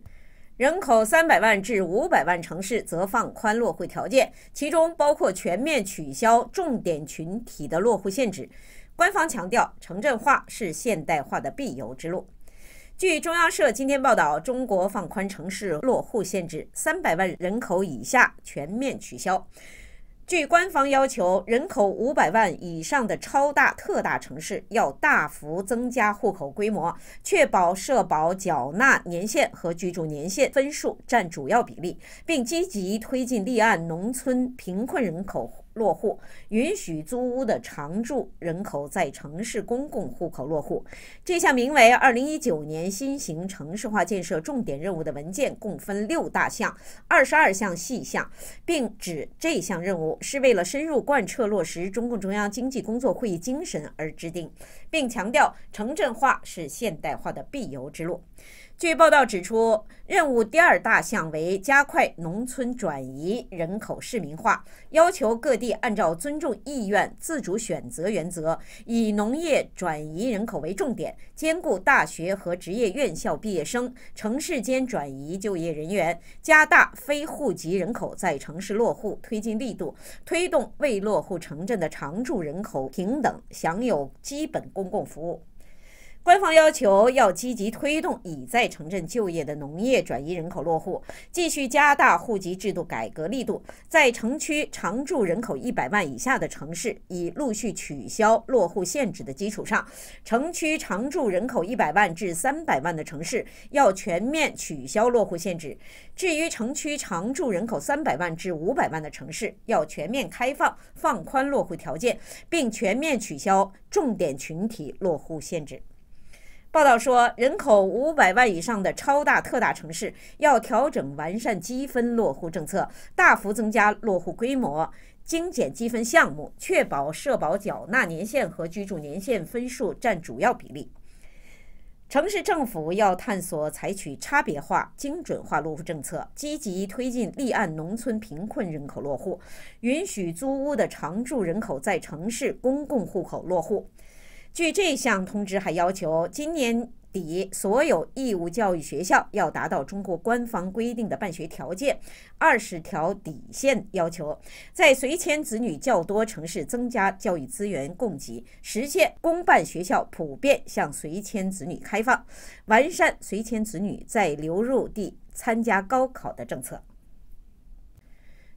人口三百万至五百万城市则放宽落户条件，其中包括全面取消重点群体的落户限制。官方强调，城镇化是现代化的必由之路。据中央社今天报道，中国放宽城市落户限制，三百万人口以下全面取消。据官方要求，人口五百万以上的超大、特大城市要大幅增加户口规模，确保社保缴纳年限和居住年限分数占主要比例，并积极推进立案农村贫困人口。落户，允许租屋的常住人口在城市公共户口落户。这项名为《二零一九年新型城市化建设重点任务》的文件共分六大项、二十二项细项，并指这项任务是为了深入贯彻落实中共中央经济工作会议精神而制定，并强调城镇化是现代化的必由之路。据报道指出，任务第二大项为加快农村转移人口市民化，要求各地按照尊重意愿、自主选择原则，以农业转移人口为重点，兼顾大学和职业院校毕业生、城市间转移就业人员，加大非户籍人口在城市落户推进力度，推动未落户城镇的常住人口平等享有基本公共服务。官方要求要积极推动已在城镇就业的农业转移人口落户，继续加大户籍制度改革力度。在城区常住人口一百万以下的城市，已陆续取消落户限制的基础上，城区常住人口一百万至三百万的城市要全面取消落户限制；至于城区常住人口三百万至五百万的城市，要全面开放、放宽落户条件，并全面取消重点群体落户限制。报道说，人口五百万以上的超大、特大城市要调整完善积分落户政策，大幅增加落户规模，精简积分项目，确保社保缴纳年限和居住年限分数占主要比例。城市政府要探索采取差别化、精准化落户政策，积极推进立案农村贫困人口落户，允许租屋的常住人口在城市公共户口落户。据这项通知还要求，今年底所有义务教育学校要达到中国官方规定的办学条件二十条底线要求，在随迁子女较多城市增加教育资源供给，实现公办学校普遍向随迁子女开放，完善随迁子女在流入地参加高考的政策。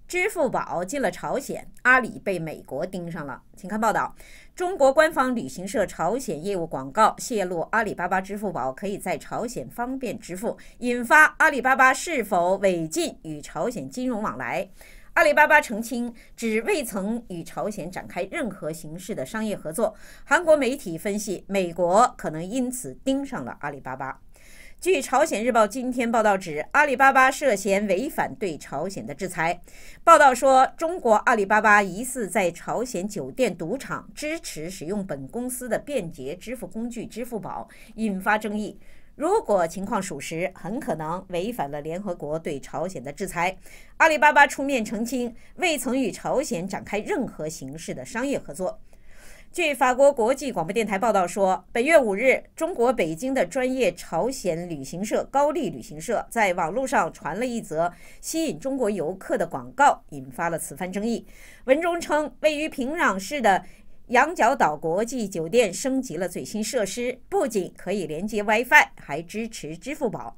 支付宝进了朝鲜，阿里被美国盯上了，请看报道。中国官方旅行社朝鲜业务广告泄露，阿里巴巴支付宝可以在朝鲜方便支付，引发阿里巴巴是否违禁与朝鲜金融往来？阿里巴巴澄清，只未曾与朝鲜展开任何形式的商业合作。韩国媒体分析，美国可能因此盯上了阿里巴巴。据朝鲜日报今天报道指，阿里巴巴涉嫌违反对朝鲜的制裁。报道说，中国阿里巴巴疑似在朝鲜酒店赌场支持使用本公司的便捷支付工具支付宝，引发争议。如果情况属实，很可能违反了联合国对朝鲜的制裁。阿里巴巴出面澄清，未曾与朝鲜展开任何形式的商业合作。据法国国际广播电台报道说，本月五日，中国北京的专业朝鲜旅行社高丽旅行社在网络上传了一则吸引中国游客的广告，引发了此番争议。文中称，位于平壤市的羊角岛国际酒店升级了最新设施，不仅可以连接 WiFi，还支持支付宝。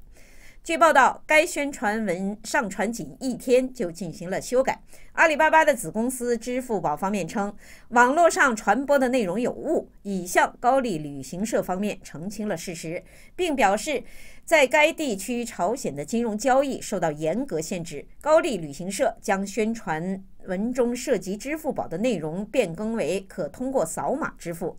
据报道，该宣传文上传仅一天就进行了修改。阿里巴巴的子公司支付宝方面称，网络上传播的内容有误，已向高丽旅行社方面澄清了事实，并表示在该地区朝鲜的金融交易受到严格限制。高丽旅行社将宣传文中涉及支付宝的内容变更为可通过扫码支付。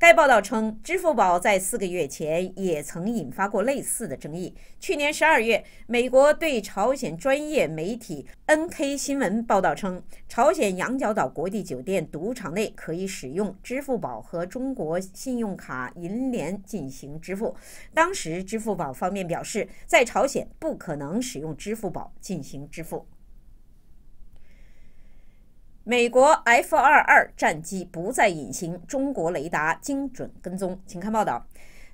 该报道称，支付宝在四个月前也曾引发过类似的争议。去年十二月，美国对朝鲜专业媒体 NK 新闻报道称，朝鲜羊角岛国际酒店赌场内可以使用支付宝和中国信用卡银联进行支付。当时，支付宝方面表示，在朝鲜不可能使用支付宝进行支付。美国 F 二二战机不再隐形，中国雷达精准跟踪。请看报道。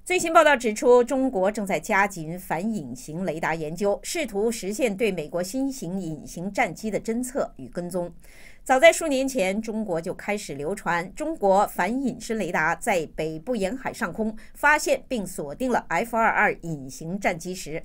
最新报道指出，中国正在加紧反隐形雷达研究，试图实现对美国新型隐形战机的侦测与跟踪。早在数年前，中国就开始流传，中国反隐身雷达在北部沿海上空发现并锁定了 F 二二隐形战机时。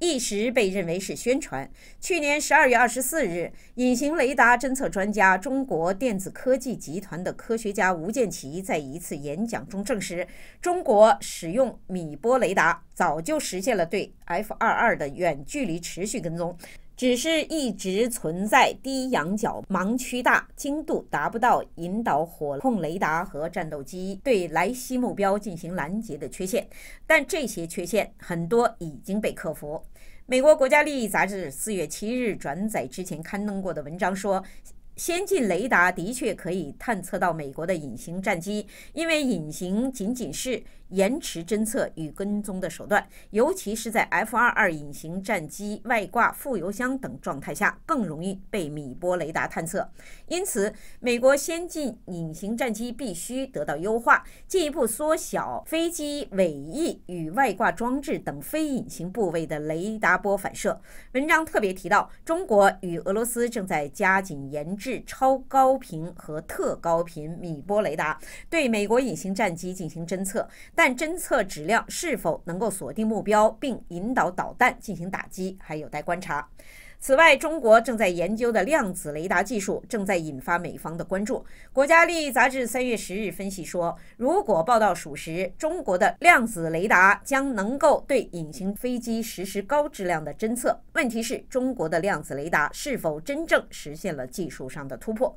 一时被认为是宣传。去年十二月二十四日，隐形雷达侦测专家、中国电子科技集团的科学家吴建奇在一次演讲中证实，中国使用米波雷达早就实现了对 F 二二的远距离持续跟踪，只是一直存在低仰角盲区大、精度达不到引导火控雷达和战斗机对来袭目标进行拦截的缺陷，但这些缺陷很多已经被克服。美国国家利益杂志四月七日转载之前刊登过的文章说，先进雷达的确可以探测到美国的隐形战机，因为隐形仅仅是。延迟侦测与跟踪的手段，尤其是在 F-22 隐形战机外挂副油箱等状态下，更容易被米波雷达探测。因此，美国先进隐形战机必须得到优化，进一步缩小飞机尾翼与外挂装置等非隐形部位的雷达波反射。文章特别提到，中国与俄罗斯正在加紧研制超高频和特高频米波雷达，对美国隐形战机进行侦测。但侦测质量是否能够锁定目标并引导导弹进行打击，还有待观察。此外，中国正在研究的量子雷达技术正在引发美方的关注。《国家利益》杂志三月十日分析说，如果报道属实，中国的量子雷达将能够对隐形飞机实施高质量的侦测。问题是，中国的量子雷达是否真正实现了技术上的突破？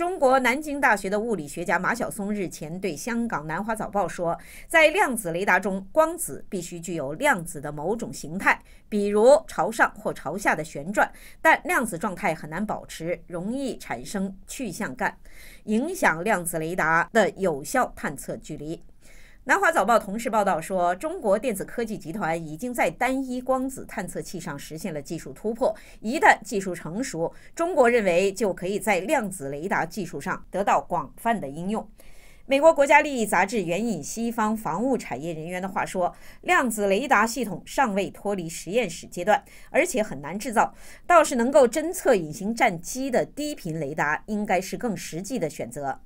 中国南京大学的物理学家马晓松日前对香港南华早报说，在量子雷达中，光子必须具有量子的某种形态，比如朝上或朝下的旋转，但量子状态很难保持，容易产生去向干，影响量子雷达的有效探测距离。南华早报同时报道说，中国电子科技集团已经在单一光子探测器上实现了技术突破。一旦技术成熟，中国认为就可以在量子雷达技术上得到广泛的应用。美国国家利益杂志援引西方防务产业人员的话说，量子雷达系统尚未脱离实验室阶段，而且很难制造。倒是能够侦测隐形战机的低频雷达，应该是更实际的选择。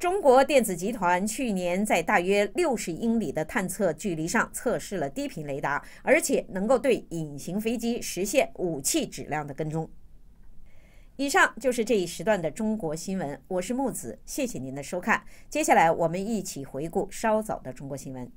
中国电子集团去年在大约六十英里的探测距离上测试了低频雷达，而且能够对隐形飞机实现武器质量的跟踪。以上就是这一时段的中国新闻，我是木子，谢谢您的收看。接下来我们一起回顾稍早的中国新闻。